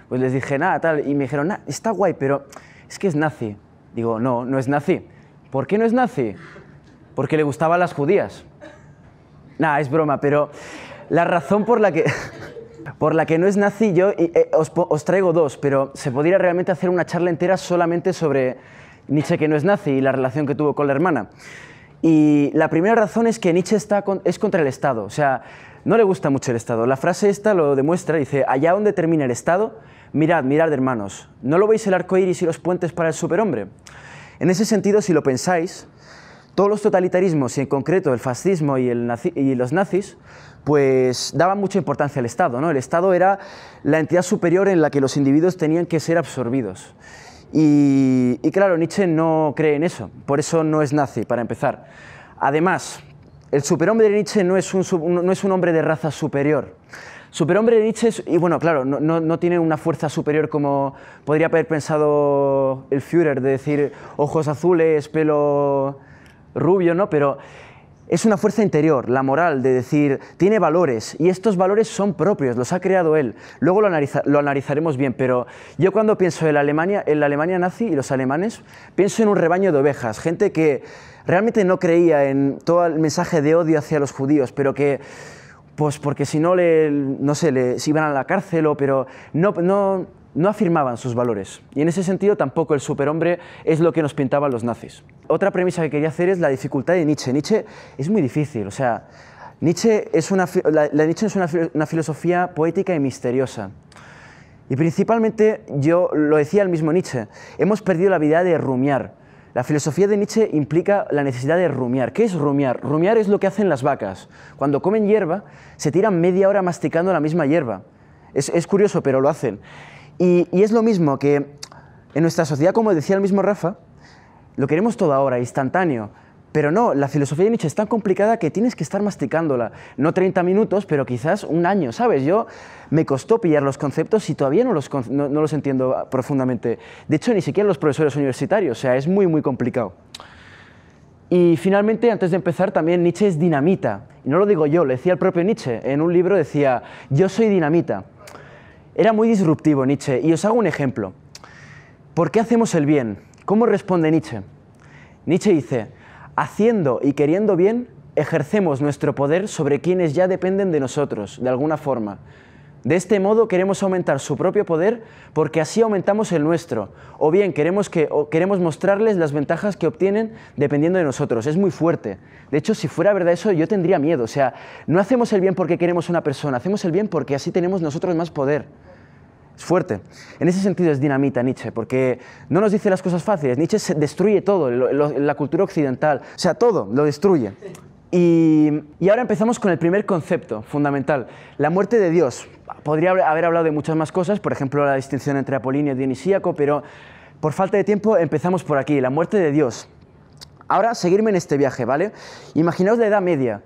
pues les dije, nada, tal, y me dijeron, está guay, pero es que es nazi. Digo, no, no es nazi. ¿Por qué no es nazi? Porque le gustaban las judías. Nada, es broma, pero la razón por la que... Por la que no es nazi, yo eh, os, traigo dos, pero se podría realmente hacer una charla entera solamente sobre Nietzsche que no es nazi y la relación que tuvo con la hermana. Y la primera razón es que Nietzsche está es contra el Estado, o sea, no le gusta mucho el Estado. La frase esta lo demuestra, dice, allá donde termina el Estado, mirad, mirad hermanos, ¿no lo veis el arco iris y los puentes para el superhombre? En ese sentido, si lo pensáis, todos los totalitarismos y en concreto el fascismo y, y los nazis, pues daban mucha importancia al Estado, ¿no? El Estado era la entidad superior en la que los individuos tenían que ser absorbidos. Y, claro, Nietzsche no cree en eso, por eso no es nazi, para empezar. Además, el superhombre de Nietzsche no es un, no es un hombre de raza superior. Superhombre de Nietzsche, y bueno, claro, no, tiene una fuerza superior como podría haber pensado el Führer, de decir ojos azules, pelo rubio, ¿no? Pero es una fuerza interior, la moral, de decir, tiene valores y estos valores son propios, los ha creado él. Luego lo, analizaremos bien, pero yo cuando pienso en la, Alemania, en la Alemania nazi y los alemanes, pienso en un rebaño de ovejas, gente que realmente no creía en todo el mensaje de odio hacia los judíos, pero que... Pues porque si no, le, no sé, les iban a la cárcel o pero no, no no afirmaban sus valores. Y en ese sentido tampoco el superhombre es lo que nos pintaban los nazis. Otra premisa que quería hacer es la dificultad de Nietzsche. Nietzsche es muy difícil, o sea, Nietzsche es una, la, Nietzsche es una, filosofía poética y misteriosa. Y principalmente, yo lo decía el mismo Nietzsche, hemos perdido la habilidad de rumiar. La filosofía de Nietzsche implica la necesidad de rumiar. ¿Qué es rumiar? Rumiar es lo que hacen las vacas. Cuando comen hierba, se tiran media hora masticando la misma hierba. Es, es curioso, pero lo hacen. Y, es lo mismo que en nuestra sociedad, como decía el mismo Rafa, lo queremos todo ahora, instantáneo. Pero no, la filosofía de Nietzsche es tan complicada que tienes que estar masticándola. No 30 minutos, pero quizás un año, ¿sabes? Yo me costó pillar los conceptos y todavía no los, no los entiendo profundamente. De hecho, ni siquiera los profesores universitarios, o sea, es muy, muy complicado. Y finalmente, antes de empezar, también Nietzsche es dinamita. Y no lo digo yo, lo decía el propio Nietzsche. En un libro decía, yo soy dinamita. Era muy disruptivo Nietzsche y os hago un ejemplo. ¿Por qué hacemos el bien? ¿Cómo responde Nietzsche? Nietzsche dice, haciendo y queriendo bien, ejercemos nuestro poder sobre quienes ya dependen de nosotros, de alguna forma. De este modo queremos aumentar su propio poder porque así aumentamos el nuestro. O bien queremos, que, queremos mostrarles las ventajas que obtienen dependiendo de nosotros. Es muy fuerte. De hecho, si fuera verdad eso, yo tendría miedo. O sea, no hacemos el bien porque queremos una persona, hacemos el bien porque así tenemos nosotros más poder. Es fuerte. En ese sentido es dinamita Nietzsche, porque no nos dice las cosas fáciles. Nietzsche destruye todo, la cultura occidental, o sea, todo lo destruye. Y, ahora empezamos con el primer concepto fundamental, la muerte de Dios. Podría haber hablado de muchas más cosas, por ejemplo, la distinción entre Apolinio y Dionisíaco, pero por falta de tiempo empezamos por aquí, la muerte de Dios. Ahora, seguirme en este viaje, ¿vale? Imaginaos la Edad Media.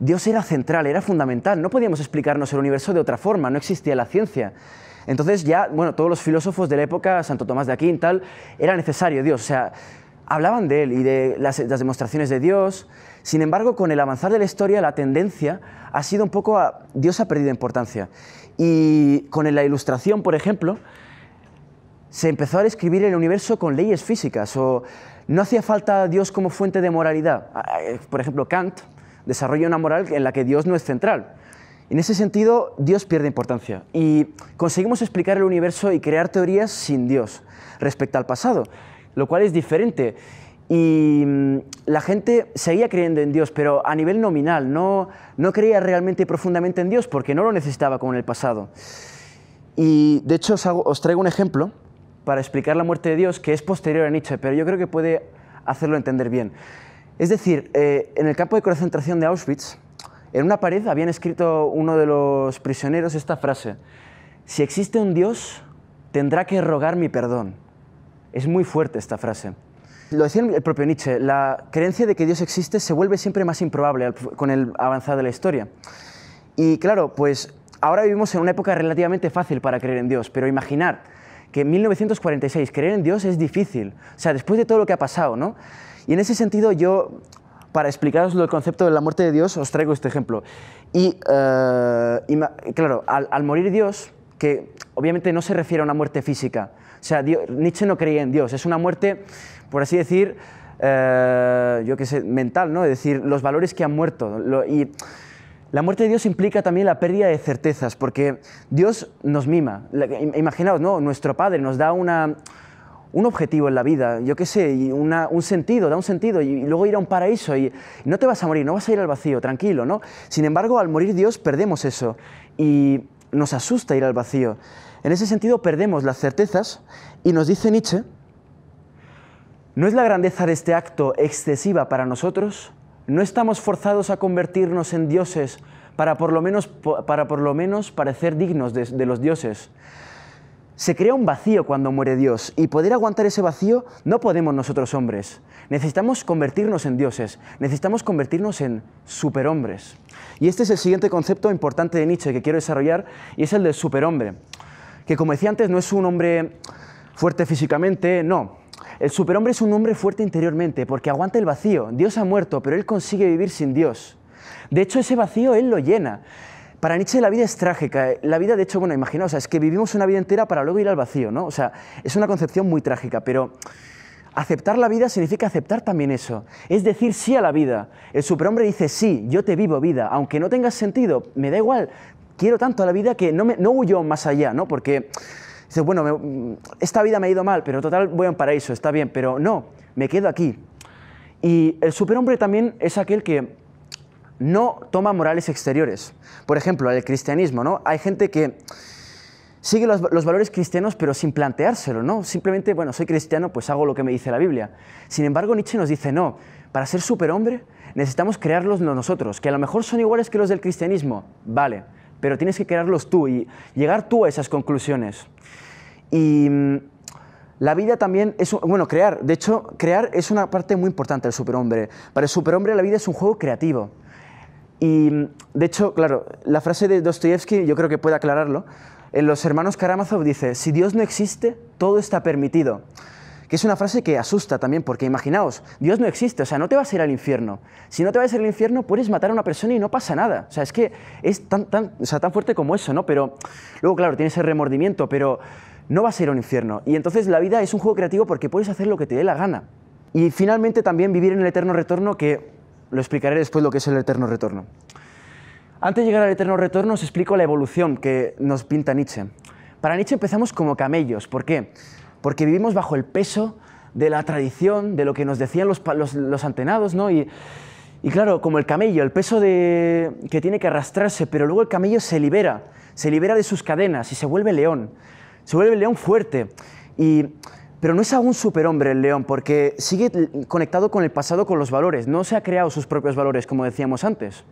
Dios era central, era fundamental, no podíamos explicarnos el universo de otra forma, no existía la ciencia. Entonces ya, bueno, todos los filósofos de la época, Santo Tomás de Aquín, tal, era necesario Dios, o sea, hablaban de él y de las demostraciones de Dios, sin embargo, con el avanzar de la historia, la tendencia ha sido un poco a Dios ha perdido importancia. Y con la ilustración, por ejemplo, se empezó a describir el universo con leyes físicas o no hacía falta a Dios como fuente de moralidad. Eh, por ejemplo, Kant desarrolla una moral en la que Dios no es central. En ese sentido, Dios pierde importancia y conseguimos explicar el universo y crear teorías sin Dios respecto al pasado, lo cual es diferente y mm, la gente seguía creyendo en Dios, pero a nivel nominal, no, creía realmente profundamente en Dios porque no lo necesitaba como en el pasado. Y de hecho os, traigo un ejemplo para explicar la muerte de Dios que es posterior a Nietzsche, pero yo creo que puede hacerlo entender bien. Es decir, eh, en el campo de concentración de Auschwitz, en una pared habían escrito uno de los prisioneros esta frase, si existe un Dios, tendrá que rogar mi perdón. Es muy fuerte esta frase. Lo decía el propio Nietzsche, la creencia de que Dios existe se vuelve siempre más improbable con el avanzar de la historia. Y claro, pues ahora vivimos en una época relativamente fácil para creer en Dios, pero imaginar que en 1946 creer en Dios es difícil, o sea, después de todo lo que ha pasado, ¿no? Y en ese sentido yo, para explicaros el concepto de la muerte de Dios, os traigo este ejemplo. Y, eh, claro, al morir Dios, que obviamente no se refiere a una muerte física. O sea, Nietzsche no creía en Dios, es una muerte, por así decir, eh, yo qué sé, mental, ¿no? Es decir, los valores que han muerto. y la muerte de Dios implica también la pérdida de certezas, porque Dios nos mima. Imaginaos, ¿no? Nuestro Padre nos da una, un objetivo en la vida, yo qué sé, y un sentido, da un sentido, y, luego ir a un paraíso, y, y, no te vas a morir, no vas a ir al vacío, tranquilo, ¿no? Sin embargo, al morir Dios perdemos eso, y nos asusta ir al vacío. En ese sentido perdemos las certezas y nos dice Nietzsche, ¿no es la grandeza de este acto excesiva para nosotros? ¿No estamos forzados a convertirnos en dioses para por lo menos, para por lo menos parecer dignos de los dioses? Se crea un vacío cuando muere Dios y poder aguantar ese vacío no podemos nosotros hombres. Necesitamos convertirnos en dioses, necesitamos convertirnos en superhombres. Y este es el siguiente concepto importante de Nietzsche que quiero desarrollar y es el del superhombre, que como decía antes no es un hombre fuerte físicamente, no. El superhombre es un hombre fuerte interiormente porque aguanta el vacío. Dios ha muerto, pero él consigue vivir sin Dios. De hecho, ese vacío él lo llena. Para Nietzsche la vida es trágica. La vida, de hecho, bueno, imaginaos, es que vivimos una vida entera para luego ir al vacío, ¿no? O sea, es una concepción muy trágica, pero aceptar la vida significa aceptar también eso. Es decir sí a la vida. El superhombre dice, sí, yo te vivo vida, aunque no tengas sentido, me da igual, quiero tanto a la vida que no, no huyo más allá, ¿no? Porque dices, bueno, esta vida me ha ido mal, pero total voy a un paraíso, está bien, pero no, me quedo aquí. Y el superhombre también es aquel que no toma morales exteriores. Por ejemplo, el cristianismo, ¿no? Hay gente que sigue los, valores cristianos pero sin planteárselo, ¿no? Simplemente, bueno, soy cristiano, pues hago lo que me dice la Biblia. Sin embargo, Nietzsche nos dice, no, para ser superhombre necesitamos crearlos nosotros, que a lo mejor son iguales que los del cristianismo, vale, pero tienes que crearlos tú y llegar tú a esas conclusiones. Y mm, la vida también es, bueno, crear, de hecho, crear es una parte muy importante del superhombre. Para el superhombre la vida es un juego creativo. Y de hecho, claro, la frase de Dostoyevsky yo creo que puede aclararlo. En Los Hermanos Karamazov dice: Si Dios no existe, todo está permitido. Que es una frase que asusta también, porque imaginaos, Dios no existe, o sea, no te vas a ir al infierno. Si no te vas a ir al infierno, puedes matar a una persona y no pasa nada. O sea, es que es tan, tan, tan fuerte como eso, ¿no? Pero luego, claro, tienes el remordimiento, pero no va a ir a un infierno. Y entonces la vida es un juego creativo porque puedes hacer lo que te dé la gana. Y finalmente también vivir en el eterno retorno, que lo explicaré después lo que es el eterno retorno. Antes de llegar al eterno retorno os explico la evolución que nos pinta Nietzsche. Para Nietzsche empezamos como camellos. ¿Por qué? Porque vivimos bajo el peso de la tradición, de lo que nos decían los, antenados, ¿no? Y, y claro, como el camello, el peso de... que tiene que arrastrarse, pero luego el camello se libera, se libera de sus cadenas y se vuelve león, se vuelve león fuerte. Y pero no es aún superhombre el león, porque sigue conectado con el pasado, con los valores. No se ha creado sus propios valores, como decíamos antes.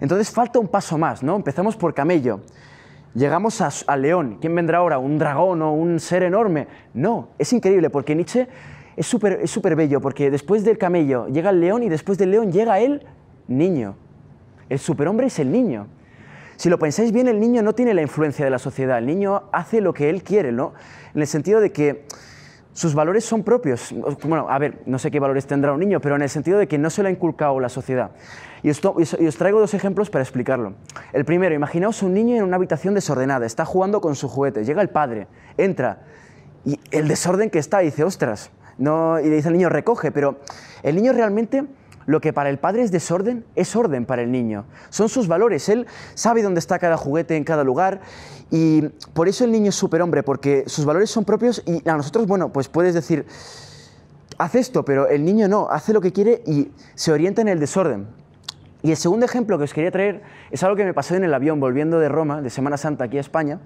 Entonces falta un paso más, ¿no? Empezamos por camello. Llegamos a, león. ¿Quién vendrá ahora? ¿Un dragón o un ser enorme? No, es increíble, porque Nietzsche es súper es bello, porque después del camello llega el león y después del león llega el niño. El superhombre es el niño. Si lo pensáis bien, el niño no tiene la influencia de la sociedad, el niño hace lo que él quiere, ¿no? En el sentido de que sus valores son propios. Bueno, a ver, no sé qué valores tendrá un niño, pero en el sentido de que no se lo ha inculcado la sociedad. Y, esto, os traigo dos ejemplos para explicarlo. El primero, imaginaos un niño en una habitación desordenada, está jugando con su juguete, llega el padre, entra, y el desorden que está, dice, ostras, no, y le dice al niño, recoge, pero el niño realmente lo que para el padre es desorden, es orden para el niño. Son sus valores. Él sabe dónde está cada juguete en cada lugar y por eso el niño es superhombre, porque sus valores son propios y a nosotros, bueno, pues puedes decir, haz esto, pero el niño no, hace lo que quiere y se orienta en el desorden. Y el segundo ejemplo que os quería traer es algo que me pasó en el avión volviendo de Roma, de Semana Santa aquí a España.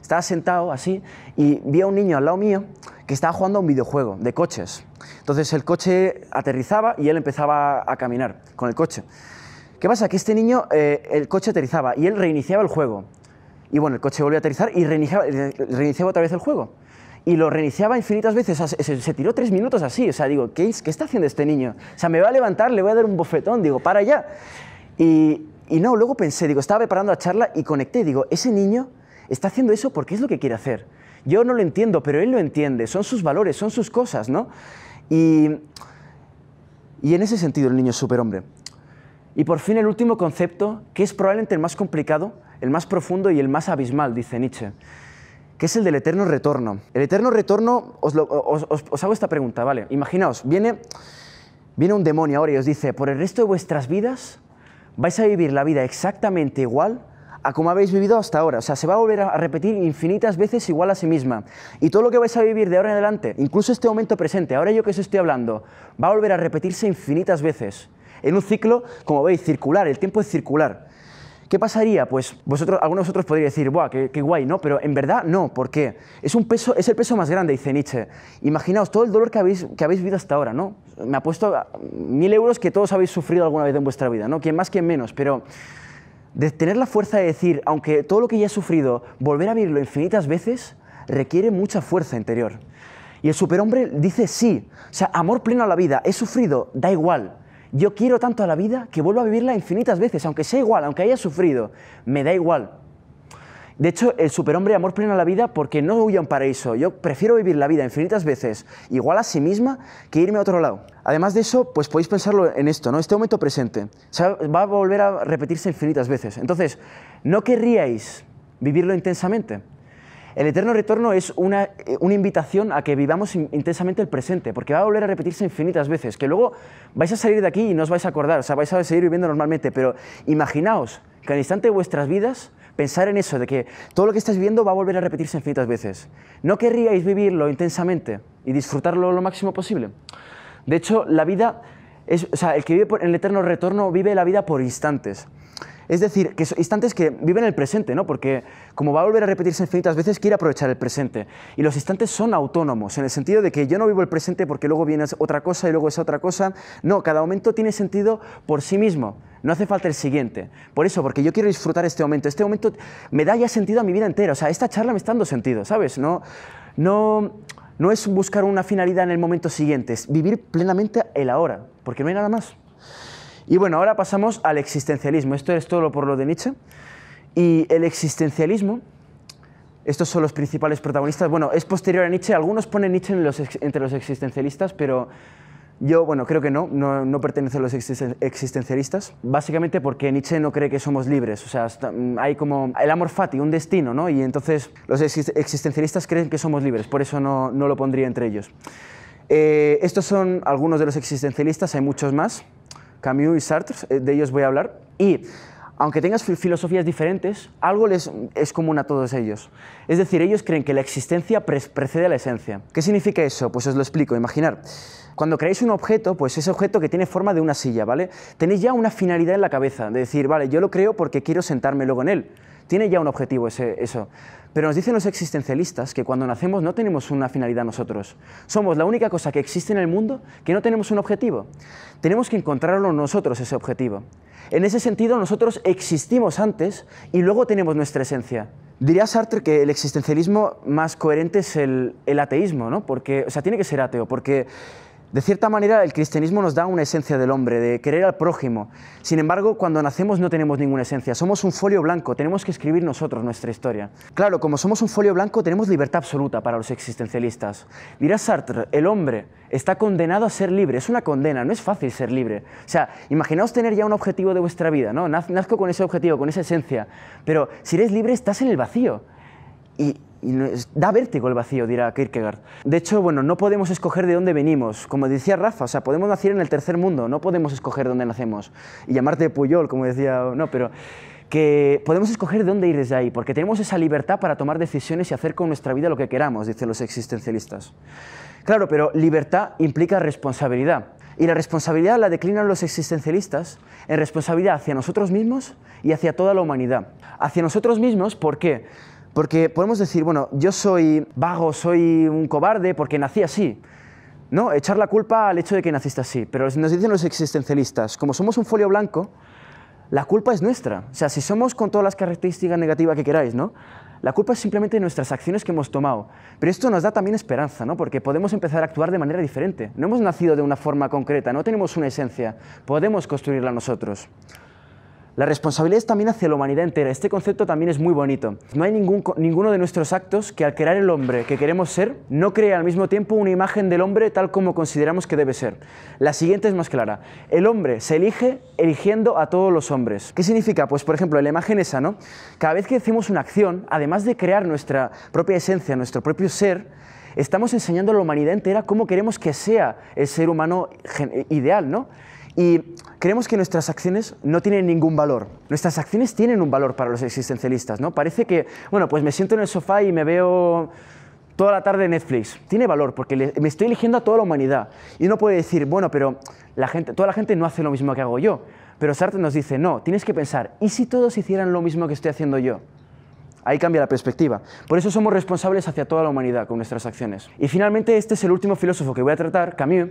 Estaba sentado así y vi a un niño al lado mío que estaba jugando a un videojuego de coches. Entonces el coche aterrizaba y él empezaba a caminar con el coche. ¿Qué pasa? Que este niño, eh, el coche aterrizaba y él reiniciaba el juego. Y bueno, el coche volvió a aterrizar y reiniciaba, eh, otra vez el juego. Y lo reiniciaba infinitas veces, se, tiró tres minutos así. O sea, digo, ¿qué, ¿qué está haciendo este niño? O sea, me va a levantar, le voy a dar un bofetón, digo, para ya. Y, y no, luego pensé, digo, estaba preparando la charla y conecté, digo, ese niño está haciendo eso porque es lo que quiere hacer. Yo no lo entiendo, pero él lo entiende, son sus valores, son sus cosas, ¿no? Y, en ese sentido el niño es superhombre. Y por fin el último concepto, que es probablemente el más complicado, el más profundo y el más abismal, dice Nietzsche, que es el del eterno retorno. El eterno retorno, os, hago esta pregunta, ¿vale? Imaginaos, viene, viene un demonio ahora y os dice, por el resto de vuestras vidas vais a vivir la vida exactamente igual a como habéis vivido hasta ahora. O sea, se va a volver a repetir infinitas veces igual a sí misma. Y todo lo que vais a vivir de ahora en adelante, incluso este momento presente, ahora yo que os estoy hablando, va a volver a repetirse infinitas veces. En un ciclo, como veis, circular, el tiempo es circular. ¿Qué pasaría? Pues vosotros, algunos de vosotros podríais decir, ¡buah, qué, guay! No, pero en verdad no, ¿por qué? Es, un peso, es el peso más grande, dice Nietzsche. Imaginaos todo el dolor que habéis, que habéis vivido hasta ahora, ¿no? Me ha puesto mil euros que todos habéis sufrido alguna vez en vuestra vida, ¿no? Quien más, quien menos, pero de tener la fuerza de decir, aunque todo lo que ya he sufrido, volver a vivirlo infinitas veces, requiere mucha fuerza interior. Y el superhombre dice sí, o sea, amor pleno a la vida, he sufrido, da igual. Yo quiero tanto a la vida que vuelvo a vivirla infinitas veces, aunque sea igual, aunque haya sufrido, me da igual. De hecho, el superhombre amor plena la vida porque no huye a un paraíso. Yo prefiero vivir la vida infinitas veces igual a sí misma que irme a otro lado. Además de eso, pues podéis pensarlo en esto, ¿no? Este momento presente va a volver a repetirse infinitas veces. Entonces, ¿no querríais vivirlo intensamente? El eterno retorno es una, eh, una, invitación a que vivamos intensamente el presente, porque va a volver a repetirse infinitas veces, que luego vais a salir de aquí y no os vais a acordar, o sea, vais a seguir viviendo normalmente, pero imaginaos que al instante de vuestras vidas pensar en eso, de que todo lo que estás viendo va a volver a repetirse infinitas veces. ¿No querríais vivirlo intensamente y disfrutarlo lo máximo posible? De hecho, la vida, es, o sea, el que vive en el eterno retorno vive la vida por instantes. Es decir, que son instantes que viven el presente, ¿no? Porque como va a volver a repetirse infinitas veces, quiere aprovechar el presente. Y los instantes son autónomos, en el sentido de que yo no vivo el presente porque luego viene otra cosa y luego esa otra cosa. No, cada momento tiene sentido por sí mismo. No hace falta el siguiente. Por eso, porque yo quiero disfrutar este momento. Este momento me da ya sentido a mi vida entera. O sea, esta charla me está dando sentido, ¿sabes? No, no, no es buscar una finalidad en el momento siguiente, es vivir plenamente el ahora, porque no hay nada más. Y bueno, ahora pasamos al existencialismo. Esto es todo por lo de Nietzsche. Y el existencialismo, estos son los principales protagonistas. Bueno, es posterior a Nietzsche. Algunos ponen Nietzsche entre los existencialistas, pero yo, bueno, creo que no, no, no pertenece a los existencialistas, básicamente porque Nietzsche no cree que somos libres, o sea, mm, hay como el amor fati, un destino, ¿no? Y entonces los existencialistas creen que somos libres, por eso no, lo pondría entre ellos. Eh, estos son algunos de los existencialistas, hay muchos más, Camus y Sartre, eh, de ellos voy a hablar, y aunque tengas filosofías diferentes, algo les es común a todos ellos. Es decir, ellos creen que la existencia precede a la esencia. ¿Qué significa eso? Pues os lo explico, imaginar. Cuando creáis un objeto, pues ese objeto que tiene forma de una silla, ¿vale? Tenéis ya una finalidad en la cabeza, de decir, vale, yo lo creo porque quiero sentarme luego en él. Tiene ya un objetivo ese, eso. Pero nos dicen los existencialistas que cuando nacemos no tenemos una finalidad nosotros. Somos la única cosa que existe en el mundo que no tenemos un objetivo. Tenemos que encontrarlo nosotros ese objetivo. En ese sentido, nosotros existimos antes y luego tenemos nuestra esencia. Diría Sartre que el existencialismo más coherente es el, el ateísmo, ¿no? Porque, o sea, tiene que ser ateo, porque de cierta manera, el cristianismo nos da una esencia del hombre, de querer al prójimo. Sin embargo, cuando nacemos no tenemos ninguna esencia, somos un folio blanco, tenemos que escribir nosotros nuestra historia. Claro, como somos un folio blanco, tenemos libertad absoluta para los existencialistas. Dirá Sartre, el hombre está condenado a ser libre, es una condena, no es fácil ser libre. O sea, imaginaos tener ya un objetivo de vuestra vida, ¿no? Nazco con ese objetivo, con esa esencia, pero si eres libre estás en el vacío. Y, y da vértigo el vacío, dirá Kierkegaard. De hecho, bueno, no podemos escoger de dónde venimos. Como decía Rafa, o sea, podemos nacer en el tercer mundo, no podemos escoger dónde nacemos. Y llamarte Puyol, como decía, no, pero que podemos escoger de dónde ir desde ahí, porque tenemos esa libertad para tomar decisiones y hacer con nuestra vida lo que queramos, dicen los existencialistas. Claro, pero libertad implica responsabilidad. Y la responsabilidad la declinan los existencialistas en responsabilidad hacia nosotros mismos y hacia toda la humanidad. Hacia nosotros mismos, ¿por qué? Porque podemos decir, bueno, yo soy vago, soy un cobarde porque nací así. No, echar la culpa al hecho de que naciste así. Pero nos dicen los existencialistas, como somos un folio blanco, la culpa es nuestra. O sea, si somos con todas las características negativas que queráis, ¿no? La culpa es simplemente nuestras acciones que hemos tomado. Pero esto nos da también esperanza, ¿no? Porque podemos empezar a actuar de manera diferente. No hemos nacido de una forma concreta, no tenemos una esencia. Podemos construirla nosotros. La responsabilidad es también hacia la humanidad entera. Este concepto también es muy bonito. No hay ningún, ninguno de nuestros actos que al crear el hombre que queremos ser, no cree al mismo tiempo una imagen del hombre tal como consideramos que debe ser. La siguiente es más clara. El hombre se elige eligiendo a todos los hombres. ¿Qué significa? Pues por ejemplo, la imagen esa, ¿no? Cada vez que hacemos una acción, además de crear nuestra propia esencia, nuestro propio ser, estamos enseñando a la humanidad entera cómo queremos que sea el ser humano ideal, ¿no? Y creemos que nuestras acciones no tienen ningún valor. Nuestras acciones tienen un valor para los existencialistas, ¿no? Parece que, bueno, pues me siento en el sofá y me veo toda la tarde Netflix. Tiene valor porque me estoy eligiendo a toda la humanidad. Y uno puede decir, bueno, pero la gente, toda la gente no hace lo mismo que hago yo. Pero Sartre nos dice, no, tienes que pensar, ¿y si todos hicieran lo mismo que estoy haciendo yo? Ahí cambia la perspectiva. Por eso somos responsables hacia toda la humanidad con nuestras acciones. Y finalmente este es el último filósofo que voy a tratar, Camus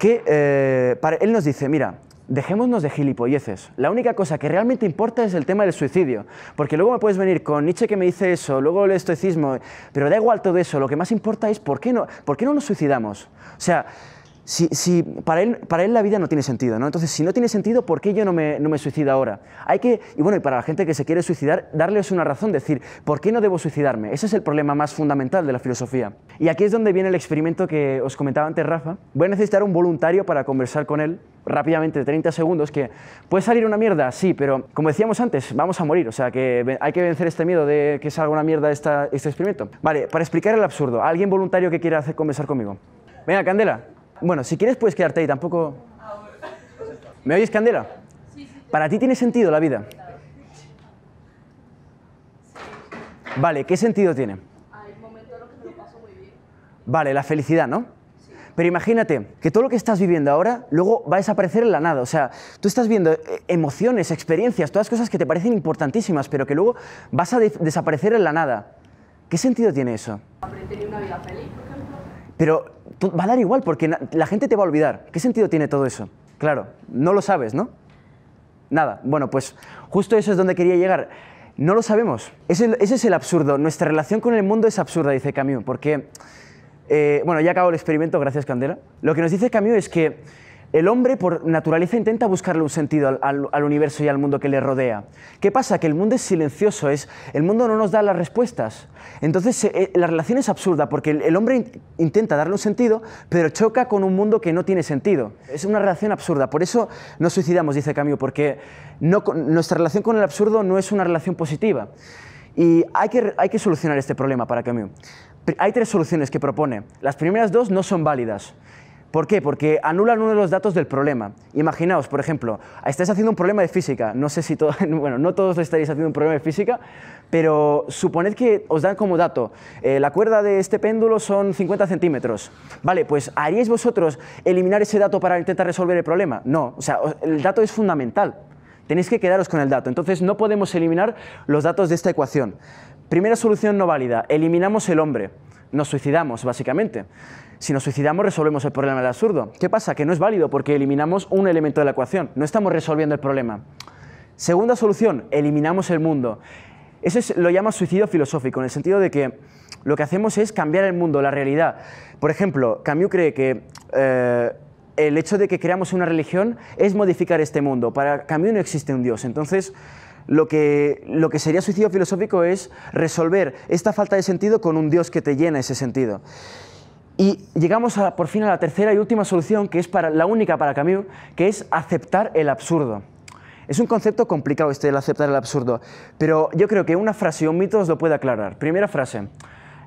que eh, para, él nos dice, mira, dejémonos de gilipolleces. La única cosa que realmente importa es el tema del suicidio. Porque luego me puedes venir con Nietzsche que me dice eso, luego el estoicismo, pero da igual todo eso, lo que más importa es por qué no, por qué no nos suicidamos. O sea, si, para, él, la vida no tiene sentido, ¿no? Entonces, si no tiene sentido, ¿por qué yo no me, no suicido ahora? Hay que, y bueno, y para la gente que se quiere suicidar, darles una razón, decir, ¿por qué no debo suicidarme? Ese es el problema más fundamental de la filosofía. Y aquí es donde viene el experimento que os comentaba antes Rafa. Voy a necesitar un voluntario para conversar con él rápidamente, 30 segundos, que puede salir una mierda, sí, pero como decíamos antes, vamos a morir, o sea que hay que vencer este miedo de que salga una mierda este experimento. Vale, para explicar el absurdo, ¿alguien voluntario que quiera hacer conversar conmigo? Venga, Candela, bueno, si quieres puedes quedarte ahí, tampoco... ¿Me oyes, Candela? ¿Para ti tiene sentido la vida? Vale, ¿qué sentido tiene? Ah, vale, la felicidad, ¿no? Pero imagínate que todo lo que estás viviendo ahora luego va a desaparecer en la nada. O sea, tú estás viendo eh, emociones, experiencias, todas cosas que te parecen importantísimas, pero que luego vas a desaparecer en la nada. ¿Qué sentido tiene eso? una Pero va a dar igual porque la gente te va a olvidar. ¿Qué sentido tiene todo eso? Claro, no lo sabes, ¿no? Nada, bueno, pues justo eso es donde quería llegar. No lo sabemos. Ese, es el absurdo. Nuestra relación con el mundo es absurda, dice Camus, porque... Eh, bueno, ya acabó el experimento, gracias Candela. Lo que nos dice Camus es que el hombre, por naturaleza, intenta buscarle un sentido al, universo y al mundo que le rodea. ¿Qué pasa? Que el mundo es silencioso, es, el mundo no nos da las respuestas. Entonces, eh, eh, la relación es absurda, porque el, hombre intenta darle un sentido, pero choca con un mundo que no tiene sentido. Es una relación absurda. Por eso no suicidamos, dice Camus, porque nuestra relación con el absurdo no es una relación positiva. Y hay que, hay que solucionar este problema para Camus. Hay tres soluciones que propone. Las primeras dos no son válidas. ¿Por qué? Porque anulan uno de los datos del problema. Imaginaos, por ejemplo, estáis haciendo un problema de física. No sé si todo, bueno, no todos estaréis haciendo un problema de física, pero suponed que os dan como dato, eh, la cuerda de este péndulo son 50 centímetros. Vale, pues ¿haríais vosotros eliminar ese dato para intentar resolver el problema? No, o sea, el dato es fundamental. Tenéis que quedaros con el dato. Entonces no podemos eliminar los datos de esta ecuación. Primera solución no válida, eliminamos el hombre. Nos suicidamos, básicamente. Si nos suicidamos resolvemos el problema del absurdo. ¿Qué pasa? Que no es válido porque eliminamos un elemento de la ecuación. No estamos resolviendo el problema. Segunda solución, eliminamos el mundo. Eso lo llama suicidio filosófico, en el sentido de que lo que hacemos es cambiar el mundo, la realidad. Por ejemplo, Camus cree que eh, el hecho de que creamos una religión es modificar este mundo. Para Camus no existe un Dios. Entonces, lo que, lo que, sería suicidio filosófico es resolver esta falta de sentido con un Dios que te llena ese sentido. Y llegamos por fin a la tercera y última solución, que es la única para Camus, que es aceptar el absurdo. Es un concepto complicado este el aceptar el absurdo, pero yo creo que una frase o un mito os lo puede aclarar. Primera frase,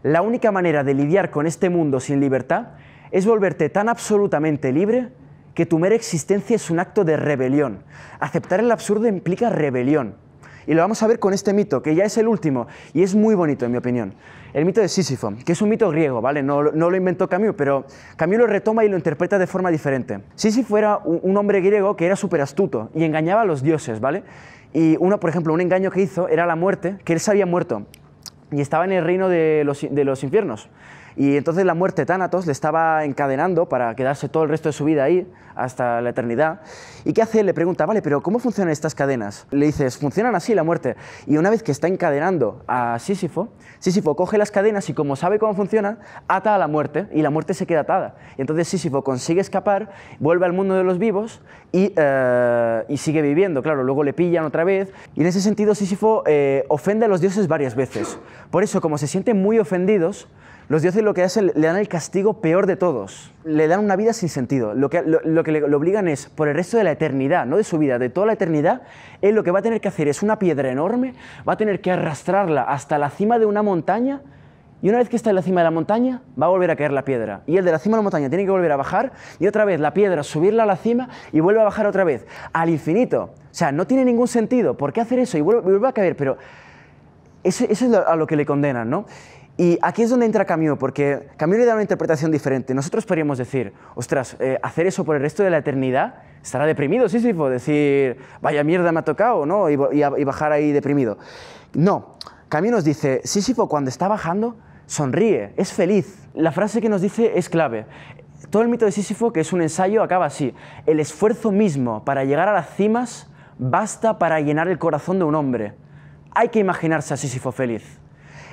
la única manera de lidiar con este mundo sin libertad es volverte tan absolutamente libre que tu mera existencia es un acto de rebelión. Aceptar el absurdo implica rebelión. Y lo vamos a ver con este mito, que ya es el último, y es muy bonito en mi opinión. El mito de Sísifo, que es un mito griego, ¿vale? No, lo inventó Camus, pero Camus lo retoma y lo interpreta de forma diferente. Sísifo era un, hombre griego que era súper astuto y engañaba a los dioses, ¿vale? Y uno, por ejemplo, un engaño que hizo era la muerte, que él se había muerto y estaba en el reino los, de los infiernos. Y entonces la muerte Thanatos le estaba encadenando para quedarse todo el resto de su vida ahí, hasta la eternidad. ¿Y qué hace? Le pregunta, vale, pero ¿cómo funcionan estas cadenas? Le dices, funcionan así la muerte. Y una vez que está encadenando a Sísifo, Sísifo coge las cadenas y como sabe cómo funciona, ata a la muerte y la muerte se queda atada. Y entonces Sísifo consigue escapar, vuelve al mundo de los vivos y, eh, sigue viviendo. Claro, luego le pillan otra vez. Y en ese sentido Sísifo eh, ofende a los dioses varias veces. Por eso, como se sienten muy ofendidos, los dioses lo que hacen, le dan el castigo peor de todos. Le dan una vida sin sentido. Lo que, lo, que le obligan es, por el resto de la eternidad, no de su vida, de toda la eternidad, él lo que va a tener que hacer es una piedra enorme, va a tener que arrastrarla hasta la cima de una montaña y una vez que está en la cima de la montaña, va a volver a caer la piedra. Y el de la cima de la montaña tiene que volver a bajar y otra vez la piedra, subirla a la cima y vuelve a bajar otra vez, al infinito. O sea, no tiene ningún sentido. ¿Por qué hacer eso? Y vuelve, a caer, pero eso, eso es a lo que le condenan, ¿no? Y aquí es donde entra Camus, porque Camus le da una interpretación diferente. Nosotros podríamos decir, ostras, eh, hacer eso por el resto de la eternidad, estará deprimido Sísifo, decir, vaya mierda me ha tocado, ¿no? Y, y bajar ahí deprimido. No, Camus nos dice, Sísifo cuando está bajando, sonríe, es feliz. La frase que nos dice es clave. Todo el mito de Sísifo, que es un ensayo, acaba así. El esfuerzo mismo para llegar a las cimas basta para llenar el corazón de un hombre. Hay que imaginarse a Sísifo feliz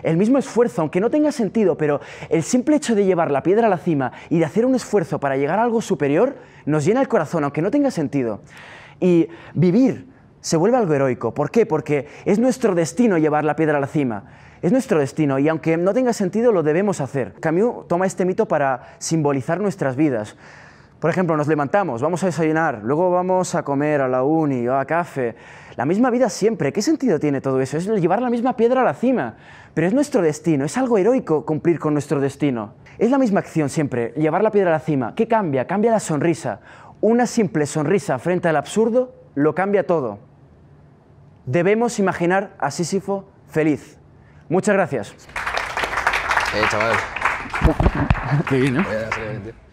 el mismo esfuerzo, aunque no tenga sentido, pero el simple hecho de llevar la piedra a la cima y de hacer un esfuerzo para llegar a algo superior nos llena el corazón, aunque no tenga sentido. Y vivir se vuelve algo heroico. ¿Por qué? Porque es nuestro destino llevar la piedra a la cima. Es nuestro destino y aunque no tenga sentido lo debemos hacer. Camus toma este mito para simbolizar nuestras vidas. Por ejemplo, nos levantamos, vamos a desayunar, luego vamos a comer a la uni o a café. La misma vida siempre. ¿Qué sentido tiene todo eso? Es llevar la misma piedra a la cima. Pero es nuestro destino, es algo heroico cumplir con nuestro destino. Es la misma acción siempre, llevar la piedra a la cima. ¿Qué cambia? Cambia la sonrisa. Una simple sonrisa frente al absurdo lo cambia todo. Debemos imaginar a Sísifo feliz. Muchas gracias. Eh, ¿eh? Eh,